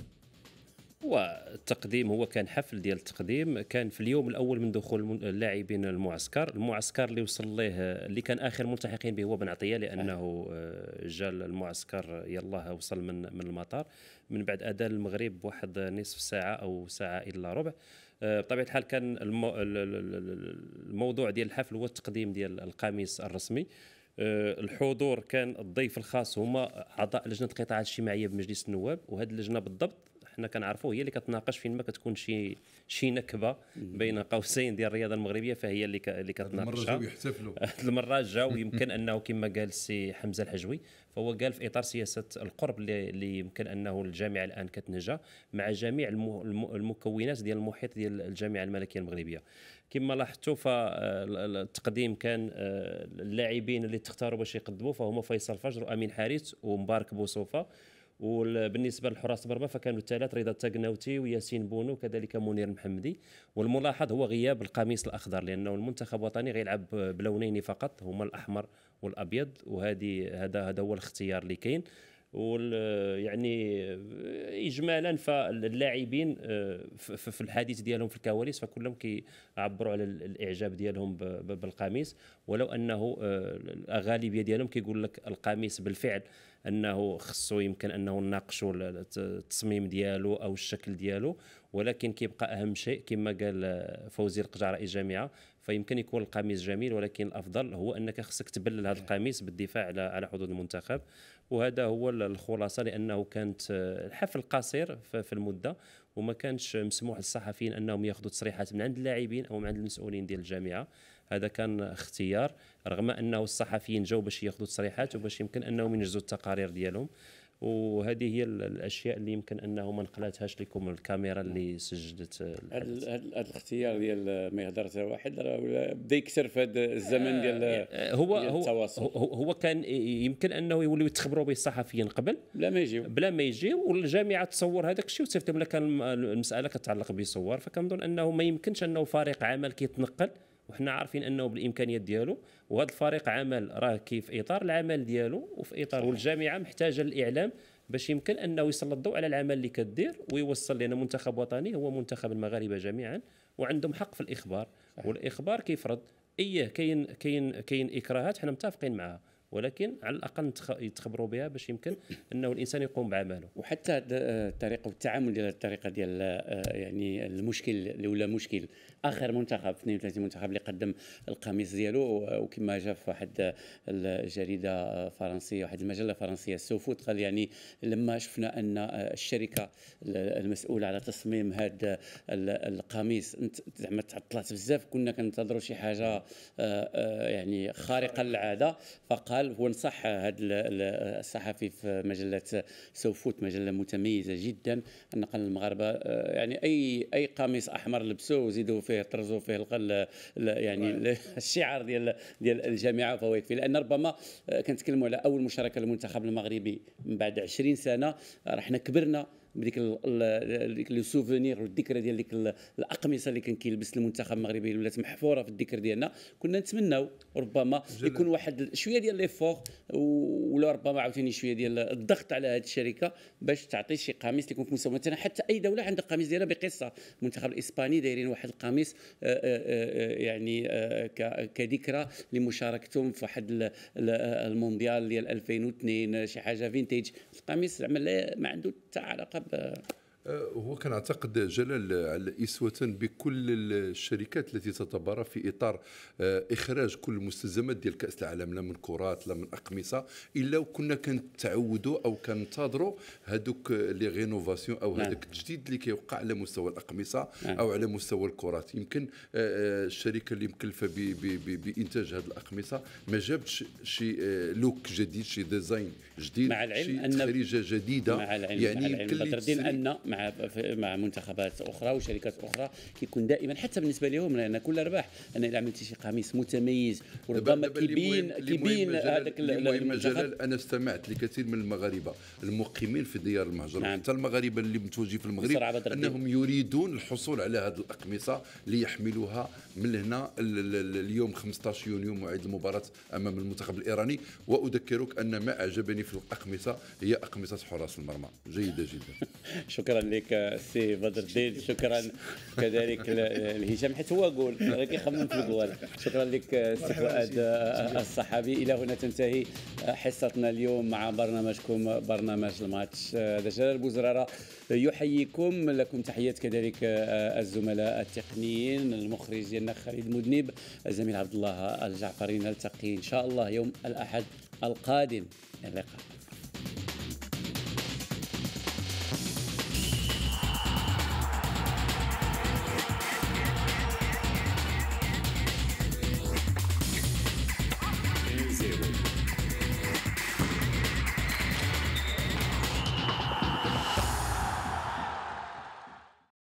Speaker 4: والتقديم هو كان حفل ديال التقديم كان في اليوم الاول من دخول اللاعبين المعسكر المعسكر اللي وصل ليه اللي كان اخر ملتحقين به هو بن عطيه لانه آه، جا المعسكر يلاه وصل من من المطار من بعد اذان المغرب بواحد نصف ساعه او ساعه الا ربع آه، بطبيعه الحال كان الموضوع ديال الحفل هو التقديم ديال القميص الرسمي آه، الحضور كان الضيف الخاص هما اعضاء لجنه القطاعات الاجتماعيه بمجلس النواب وهذه اللجنه بالضبط حنا كنعرفوا هي اللي كتناقش فين ما كتكون شي شي نكبه بين قوسين ديال الرياضه المغربيه فهي اللي اللي كتناقشها المره جاو يحتفلوا المره جاو يمكن انه كما قال سي حمزه الحجوي فهو قال في اطار سياسه القرب اللي, يمكن انه الجامعه الان كتنجا مع جميع المكونات ديال المحيط ديال الجامعه الملكيه المغربيه كما لاحظتوا فالتقديم آه، كان آه، اللاعبين اللي تختاروا باش يقدموا فهما فيصل فجر وامين حارث ومبارك بوصوفه وبالنسبه لحراس المرمى فكانوا الثلاث رضا التقناوتي وياسين بونو وكذلك منير المحمدي والملاحظ هو غياب القميص الاخضر لانه المنتخب الوطني غيلعب بلونين فقط هما الاحمر والابيض وهذه هذا هذا هو الاختيار اللي كاين يعني اجمالا فاللاعبين آه، في الحديث ديالهم في الكواليس فكلهم كيعبروا على الاعجاب ديالهم بالقميص ولو انه آه، الغالبيه ديالهم كيقول لك القميص بالفعل انه خصو يمكن انه نناقشوا التصميم ديالو او الشكل ديالو ولكن كيبقى اهم شيء كما قال آه، فوزي القجع رئيس جامعه فيمكن يكون القميص جميل ولكن الافضل هو انك خصك تبلل هذا القميص بالدفاع على حدود المنتخب وهذا هو الخلاصه لانه كانت آه، الحفل قصير في المده وما كانش مسموح للصحفيين انهم ياخذوا تصريحات من عند اللاعبين او من عند المسؤولين ديال الجامعه هذا كان اختيار رغم انه الصحفيين جاوا باش ياخذوا تصريحات وباش يمكن انهم ينجزوا التقارير ديالهم وهذه هي الاشياء اللي يمكن انه ما نقلاتهاش لكم الكاميرا اللي سجلت
Speaker 1: هذا الاختيار ديال ما يهضر حتى واحد
Speaker 4: بدا يكثر في هذا الزمن آه، آه، آه، ديال هو التواصل هو, هو كان يمكن انه يوليو يتخبروا به الصحفيين قبل بلا ما يجيو بلا ما يجيو والجامعه تصور هذاك الشيء وتصيفط لهم كان المساله كتعلق بصور فكنظن انه ما يمكنش انه فريق عمل كيتنقل وحنا عارفين انه بالامكانيات ديالو وهذا الفريق عمل راه كي في اطار العمل ديالو وفي اطار صحيح. والجامعه محتاجه للاعلام باش يمكن انه يسلط الضوء على العمل اللي كدير ويوصل لان منتخب وطني هو منتخب المغاربه جميعا وعندهم حق في الاخبار صحيح. والاخبار كيفرض ايه كاين كاين كاين اكراهات حنا متفقين معها ولكن على الاقل يتخبروا بها باش يمكن انه الانسان يقوم بعمله وحتى الطريقه آه، والتعامل ديال
Speaker 1: الطريقه ديال آه، آه، يعني المشكل ولا مشكل اخر منتخب 32 منتخب اللي قدم القميص ديالو وكما جاء في واحد الجريده فرنسيه واحد المجله فرنسيه السوفوت قال يعني لما شفنا ان الشركه المسؤوله على تصميم هذا القميص زعما تعطلات بزاف كنا كننتظروا شي حاجه يعني خارقه للعاده فقال قال هو نصح هذا الصحفي في مجله سوفوت مجله متميزه جدا ان قال المغاربه آه، يعني اي اي قميص احمر لبسوه وزيدوا فيه طرزوا فيه القل يعني الشعار ديال ديال الجامعه فهو يكفي لان ربما آه، كنتكلموا على اول مشاركه للمنتخب المغربي من بعد 20 سنه رحنا كبرنا بديك لو سوفونير والذكرى ديال ديك الاقمصه اللي كان كيلبس المنتخب المغربي ولات محفوره في الذكر ديالنا كنا نتمناو ربما يكون واحد شويه ديال ليفور ولا ربما عاوتاني شويه ديال الضغط على هذه الشركه باش تعطي شي قميص اللي يكون في مستوى مثلا حتى اي دوله عندها قميص ديالها بقصه المنتخب الاسباني دايرين واحد القميص آه، آه، آه، يعني كذكرى لمشاركتهم في واحد المونديال ديال 2002 شي حاجه فينتيج القميص زعما ما عنده تعلق ب
Speaker 3: آه، هو كنعتقد جلال على إسوة بكل الشركات التي تتبارى في إطار آه، إخراج كل المستلزمات ديال كأس العالم لا من كرات لا من أقمصة إلا وكنا كنتعودوا أو كنتظروا هذوك لي رينوفاسيون أو نعم. هذاك التجديد اللي كيوقع على مستوى الأقمصة نعم. أو على مستوى الكرات يمكن آه، الشركة اللي مكلفة بإنتاج هذه الأقمصة ما جابتش شي لوك جديد شي ديزاين جديد مع العلم شي تخريجة جديدة مع العلم يعني مع العلم أن مع
Speaker 1: مع منتخبات اخرى وشركات اخرى كيكون دائما حتى بالنسبه لهم لان كل ارباح انا
Speaker 3: الا عملتي شي قميص متميز وربما كيبين كيبين هذاك المجال انا استمعت لكثير من المغاربه المقيمين في ديار المهجر نعم. حتى المغاربه اللي متواجدين في المغرب انهم يريدون الحصول على هذه الاقمصه ليحملوها من هنا اليوم 15 يونيو موعد المباراه امام المنتخب الايراني واذكرك ان ما اعجبني في الاقمصه هي اقمصه حراس المرمى جيده جدا شكرا شكرا لك
Speaker 1: السي بدر الدين شكرا كذلك لهشام حيت هو قول راه كيخمم في الجوال شكرا لك السي فؤاد الصحابي الى هنا تنتهي حصتنا اليوم مع برنامجكم برنامج الماتش هذا جلال بوزراره يحييكم لكم تحيات كذلك الزملاء التقنيين المخرج ديالنا خالد مذنب الزميل عبد الله الجعفري نلتقي ان شاء الله يوم الاحد القادم اللقاء